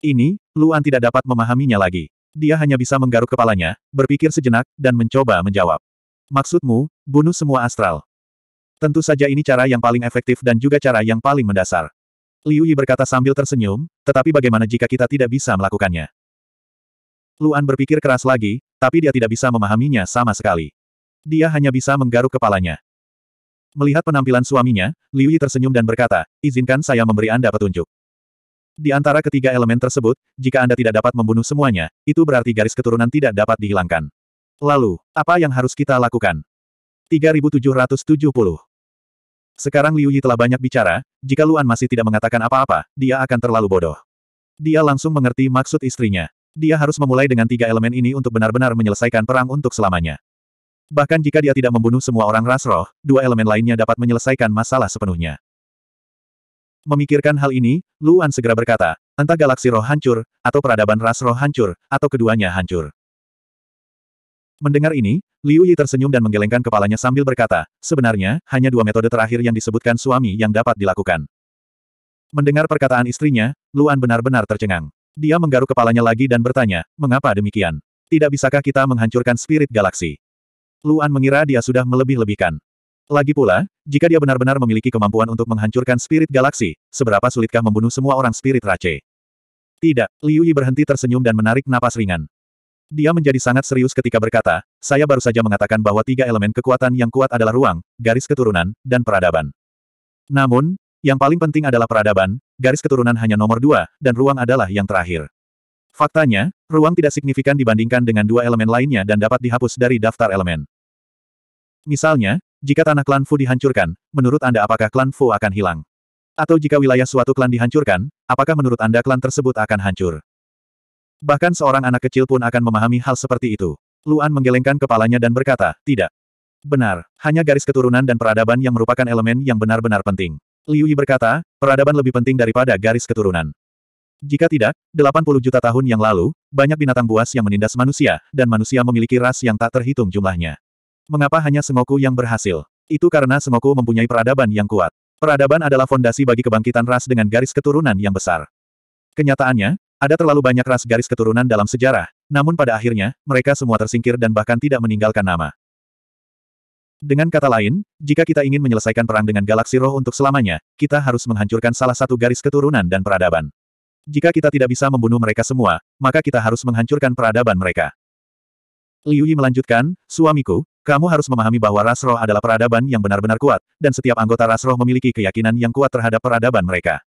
Ini, Luan tidak dapat memahaminya lagi. Dia hanya bisa menggaruk kepalanya, berpikir sejenak, dan mencoba menjawab. Maksudmu, bunuh semua astral. Tentu saja ini cara yang paling efektif dan juga cara yang paling mendasar. Liu Yi berkata sambil tersenyum, tetapi bagaimana jika kita tidak bisa melakukannya? Luan berpikir keras lagi, tapi dia tidak bisa memahaminya sama sekali dia hanya bisa menggaruk kepalanya. Melihat penampilan suaminya, Liu Yi tersenyum dan berkata, izinkan saya memberi Anda petunjuk. Di antara ketiga elemen tersebut, jika Anda tidak dapat membunuh semuanya, itu berarti garis keturunan tidak dapat dihilangkan. Lalu, apa yang harus kita lakukan? 3770 Sekarang Liu Yi telah banyak bicara, jika Luan masih tidak mengatakan apa-apa, dia akan terlalu bodoh. Dia langsung mengerti maksud istrinya. Dia harus memulai dengan tiga elemen ini untuk benar-benar menyelesaikan perang untuk selamanya. Bahkan jika dia tidak membunuh semua orang ras roh, dua elemen lainnya dapat menyelesaikan masalah sepenuhnya. Memikirkan hal ini, Luan segera berkata, entah galaksi roh hancur, atau peradaban ras roh hancur, atau keduanya hancur. Mendengar ini, Liu Yi tersenyum dan menggelengkan kepalanya sambil berkata, sebenarnya, hanya dua metode terakhir yang disebutkan suami yang dapat dilakukan. Mendengar perkataan istrinya, Luan benar-benar tercengang. Dia menggaruk kepalanya lagi dan bertanya, mengapa demikian? Tidak bisakah kita menghancurkan spirit galaksi? Luan mengira dia sudah melebih-lebihkan. Lagi pula, jika dia benar-benar memiliki kemampuan untuk menghancurkan spirit galaksi, seberapa sulitkah membunuh semua orang spirit race? Tidak, Liu Yi berhenti tersenyum dan menarik napas ringan. Dia menjadi sangat serius ketika berkata, saya baru saja mengatakan bahwa tiga elemen kekuatan yang kuat adalah ruang, garis keturunan, dan peradaban. Namun, yang paling penting adalah peradaban, garis keturunan hanya nomor dua, dan ruang adalah yang terakhir. Faktanya, ruang tidak signifikan dibandingkan dengan dua elemen lainnya dan dapat dihapus dari daftar elemen. Misalnya, jika tanah klan Fu dihancurkan, menurut Anda apakah klan Fu akan hilang? Atau jika wilayah suatu klan dihancurkan, apakah menurut Anda klan tersebut akan hancur? Bahkan seorang anak kecil pun akan memahami hal seperti itu. Luan menggelengkan kepalanya dan berkata, tidak. Benar, hanya garis keturunan dan peradaban yang merupakan elemen yang benar-benar penting. Liu Yi berkata, peradaban lebih penting daripada garis keturunan. Jika tidak, 80 juta tahun yang lalu, banyak binatang buas yang menindas manusia, dan manusia memiliki ras yang tak terhitung jumlahnya. Mengapa hanya Sengoku yang berhasil? Itu karena Sengoku mempunyai peradaban yang kuat. Peradaban adalah fondasi bagi kebangkitan ras dengan garis keturunan yang besar. Kenyataannya, ada terlalu banyak ras garis keturunan dalam sejarah, namun pada akhirnya, mereka semua tersingkir dan bahkan tidak meninggalkan nama. Dengan kata lain, jika kita ingin menyelesaikan perang dengan galaksi roh untuk selamanya, kita harus menghancurkan salah satu garis keturunan dan peradaban. Jika kita tidak bisa membunuh mereka semua, maka kita harus menghancurkan peradaban mereka. Liu Yi melanjutkan, suamiku, kamu harus memahami bahwa ras roh adalah peradaban yang benar-benar kuat, dan setiap anggota ras roh memiliki keyakinan yang kuat terhadap peradaban mereka.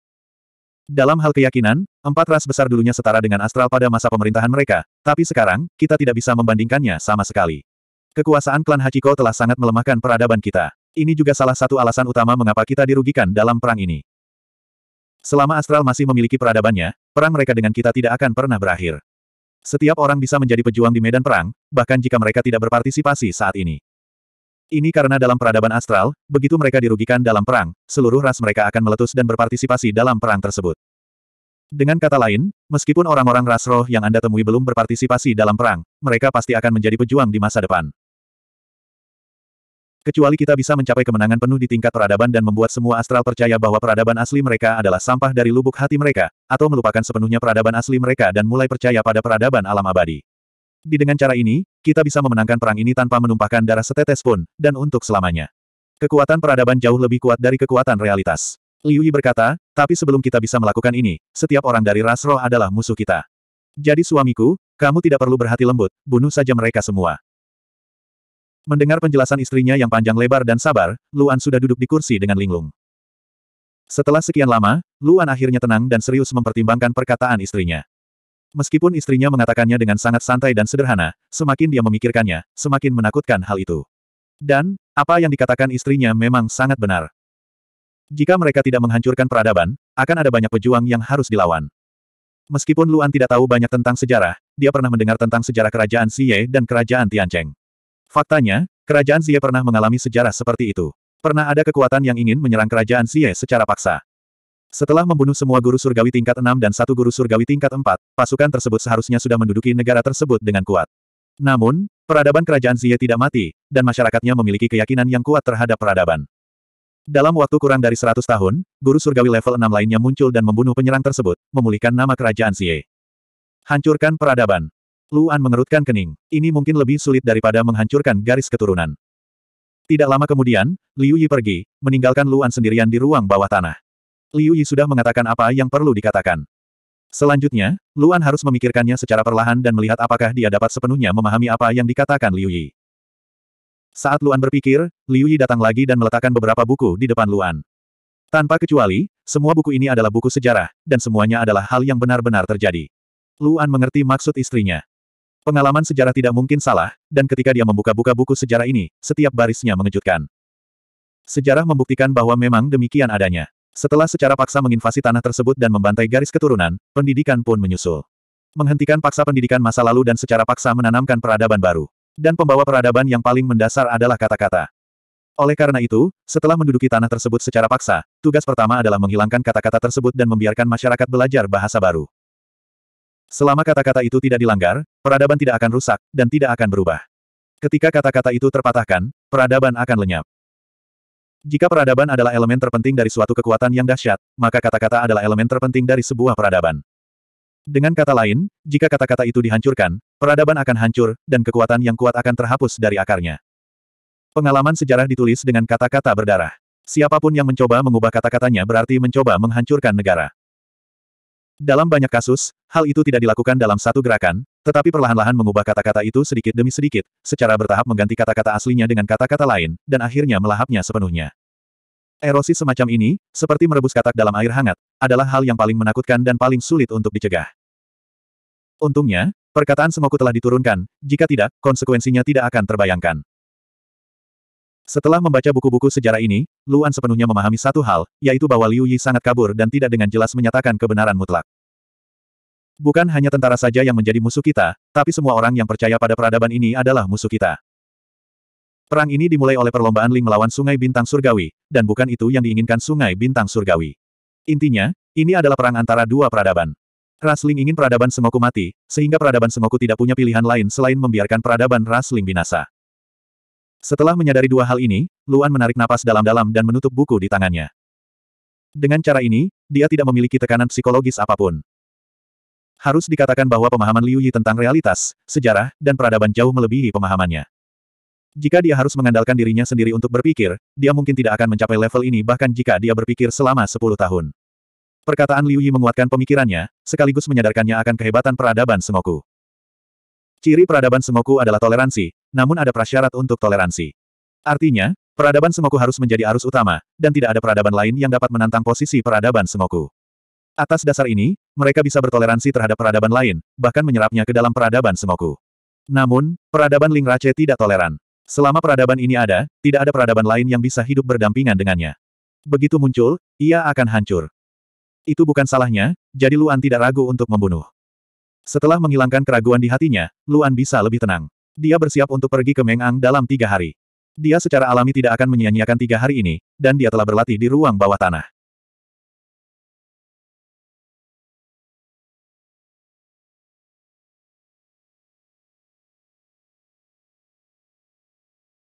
Dalam hal keyakinan, empat ras besar dulunya setara dengan astral pada masa pemerintahan mereka, tapi sekarang, kita tidak bisa membandingkannya sama sekali. Kekuasaan klan Hachiko telah sangat melemahkan peradaban kita. Ini juga salah satu alasan utama mengapa kita dirugikan dalam perang ini. Selama astral masih memiliki peradabannya, perang mereka dengan kita tidak akan pernah berakhir. Setiap orang bisa menjadi pejuang di medan perang, bahkan jika mereka tidak berpartisipasi saat ini. Ini karena dalam peradaban astral, begitu mereka dirugikan dalam perang, seluruh ras mereka akan meletus dan berpartisipasi dalam perang tersebut. Dengan kata lain, meskipun orang-orang ras roh yang Anda temui belum berpartisipasi dalam perang, mereka pasti akan menjadi pejuang di masa depan. Kecuali kita bisa mencapai kemenangan penuh di tingkat peradaban dan membuat semua astral percaya bahwa peradaban asli mereka adalah sampah dari lubuk hati mereka, atau melupakan sepenuhnya peradaban asli mereka dan mulai percaya pada peradaban alam abadi. Di dengan cara ini, kita bisa memenangkan perang ini tanpa menumpahkan darah setetes pun, dan untuk selamanya. Kekuatan peradaban jauh lebih kuat dari kekuatan realitas. Liu Yi berkata, tapi sebelum kita bisa melakukan ini, setiap orang dari ras roh adalah musuh kita. Jadi suamiku, kamu tidak perlu berhati lembut, bunuh saja mereka semua. Mendengar penjelasan istrinya yang panjang lebar dan sabar, Luan sudah duduk di kursi dengan linglung. Setelah sekian lama, Luan akhirnya tenang dan serius mempertimbangkan perkataan istrinya. Meskipun istrinya mengatakannya dengan sangat santai dan sederhana, semakin dia memikirkannya, semakin menakutkan hal itu. Dan, apa yang dikatakan istrinya memang sangat benar. Jika mereka tidak menghancurkan peradaban, akan ada banyak pejuang yang harus dilawan. Meskipun Luan tidak tahu banyak tentang sejarah, dia pernah mendengar tentang sejarah kerajaan Xie dan kerajaan Tiancheng. Faktanya, kerajaan Xie pernah mengalami sejarah seperti itu. Pernah ada kekuatan yang ingin menyerang kerajaan Xie secara paksa. Setelah membunuh semua guru surgawi tingkat 6 dan satu guru surgawi tingkat 4, pasukan tersebut seharusnya sudah menduduki negara tersebut dengan kuat. Namun, peradaban kerajaan Xie tidak mati, dan masyarakatnya memiliki keyakinan yang kuat terhadap peradaban. Dalam waktu kurang dari 100 tahun, guru surgawi level 6 lainnya muncul dan membunuh penyerang tersebut, memulihkan nama kerajaan Xie. Hancurkan peradaban. Luan mengerutkan kening. Ini mungkin lebih sulit daripada menghancurkan garis keturunan. Tidak lama kemudian, Liu Yi pergi, meninggalkan Luan sendirian di ruang bawah tanah. Liu Yi sudah mengatakan apa yang perlu dikatakan. Selanjutnya, Luan harus memikirkannya secara perlahan dan melihat apakah dia dapat sepenuhnya memahami apa yang dikatakan Liu Yi. Saat Luan berpikir, Liu Yi datang lagi dan meletakkan beberapa buku di depan Luan. Tanpa kecuali, semua buku ini adalah buku sejarah, dan semuanya adalah hal yang benar-benar terjadi. Luan mengerti maksud istrinya. Pengalaman sejarah tidak mungkin salah, dan ketika dia membuka-buka buku sejarah ini, setiap barisnya mengejutkan. Sejarah membuktikan bahwa memang demikian adanya. Setelah secara paksa menginvasi tanah tersebut dan membantai garis keturunan, pendidikan pun menyusul. Menghentikan paksa pendidikan masa lalu dan secara paksa menanamkan peradaban baru. Dan pembawa peradaban yang paling mendasar adalah kata-kata. Oleh karena itu, setelah menduduki tanah tersebut secara paksa, tugas pertama adalah menghilangkan kata-kata tersebut dan membiarkan masyarakat belajar bahasa baru. Selama kata-kata itu tidak dilanggar, peradaban tidak akan rusak, dan tidak akan berubah. Ketika kata-kata itu terpatahkan, peradaban akan lenyap. Jika peradaban adalah elemen terpenting dari suatu kekuatan yang dahsyat, maka kata-kata adalah elemen terpenting dari sebuah peradaban. Dengan kata lain, jika kata-kata itu dihancurkan, peradaban akan hancur, dan kekuatan yang kuat akan terhapus dari akarnya. Pengalaman sejarah ditulis dengan kata-kata berdarah. Siapapun yang mencoba mengubah kata-katanya berarti mencoba menghancurkan negara. Dalam banyak kasus, hal itu tidak dilakukan dalam satu gerakan, tetapi perlahan-lahan mengubah kata-kata itu sedikit demi sedikit, secara bertahap mengganti kata-kata aslinya dengan kata-kata lain, dan akhirnya melahapnya sepenuhnya. Erosi semacam ini, seperti merebus katak dalam air hangat, adalah hal yang paling menakutkan dan paling sulit untuk dicegah. Untungnya, perkataan Semoku telah diturunkan, jika tidak, konsekuensinya tidak akan terbayangkan. Setelah membaca buku-buku sejarah ini, Luan sepenuhnya memahami satu hal, yaitu bahwa Liu Yi sangat kabur dan tidak dengan jelas menyatakan kebenaran mutlak. Bukan hanya tentara saja yang menjadi musuh kita, tapi semua orang yang percaya pada peradaban ini adalah musuh kita. Perang ini dimulai oleh perlombaan Ling melawan Sungai Bintang Surgawi, dan bukan itu yang diinginkan Sungai Bintang Surgawi. Intinya, ini adalah perang antara dua peradaban. Ras Ling ingin peradaban Sengoku mati, sehingga peradaban Semoku tidak punya pilihan lain selain membiarkan peradaban Ras Ling binasa. Setelah menyadari dua hal ini, Luan menarik napas dalam-dalam dan menutup buku di tangannya. Dengan cara ini, dia tidak memiliki tekanan psikologis apapun. Harus dikatakan bahwa pemahaman Liu Yi tentang realitas, sejarah, dan peradaban jauh melebihi pemahamannya. Jika dia harus mengandalkan dirinya sendiri untuk berpikir, dia mungkin tidak akan mencapai level ini bahkan jika dia berpikir selama 10 tahun. Perkataan Liu Yi menguatkan pemikirannya, sekaligus menyadarkannya akan kehebatan peradaban Semoku. Ciri peradaban Semoku adalah toleransi, namun ada prasyarat untuk toleransi. Artinya, peradaban Semoku harus menjadi arus utama, dan tidak ada peradaban lain yang dapat menantang posisi peradaban Semoku. Atas dasar ini, mereka bisa bertoleransi terhadap peradaban lain, bahkan menyerapnya ke dalam peradaban semoku. Namun, peradaban Ling Rache tidak toleran. Selama peradaban ini ada, tidak ada peradaban lain yang bisa hidup berdampingan dengannya. Begitu muncul, ia akan hancur. Itu bukan salahnya, jadi Luan tidak ragu untuk membunuh. Setelah menghilangkan keraguan di hatinya, Luan bisa lebih tenang. Dia bersiap untuk pergi ke Mengang dalam tiga hari. Dia secara alami tidak akan menyia-nyiakan tiga hari ini, dan dia telah berlatih di ruang bawah tanah.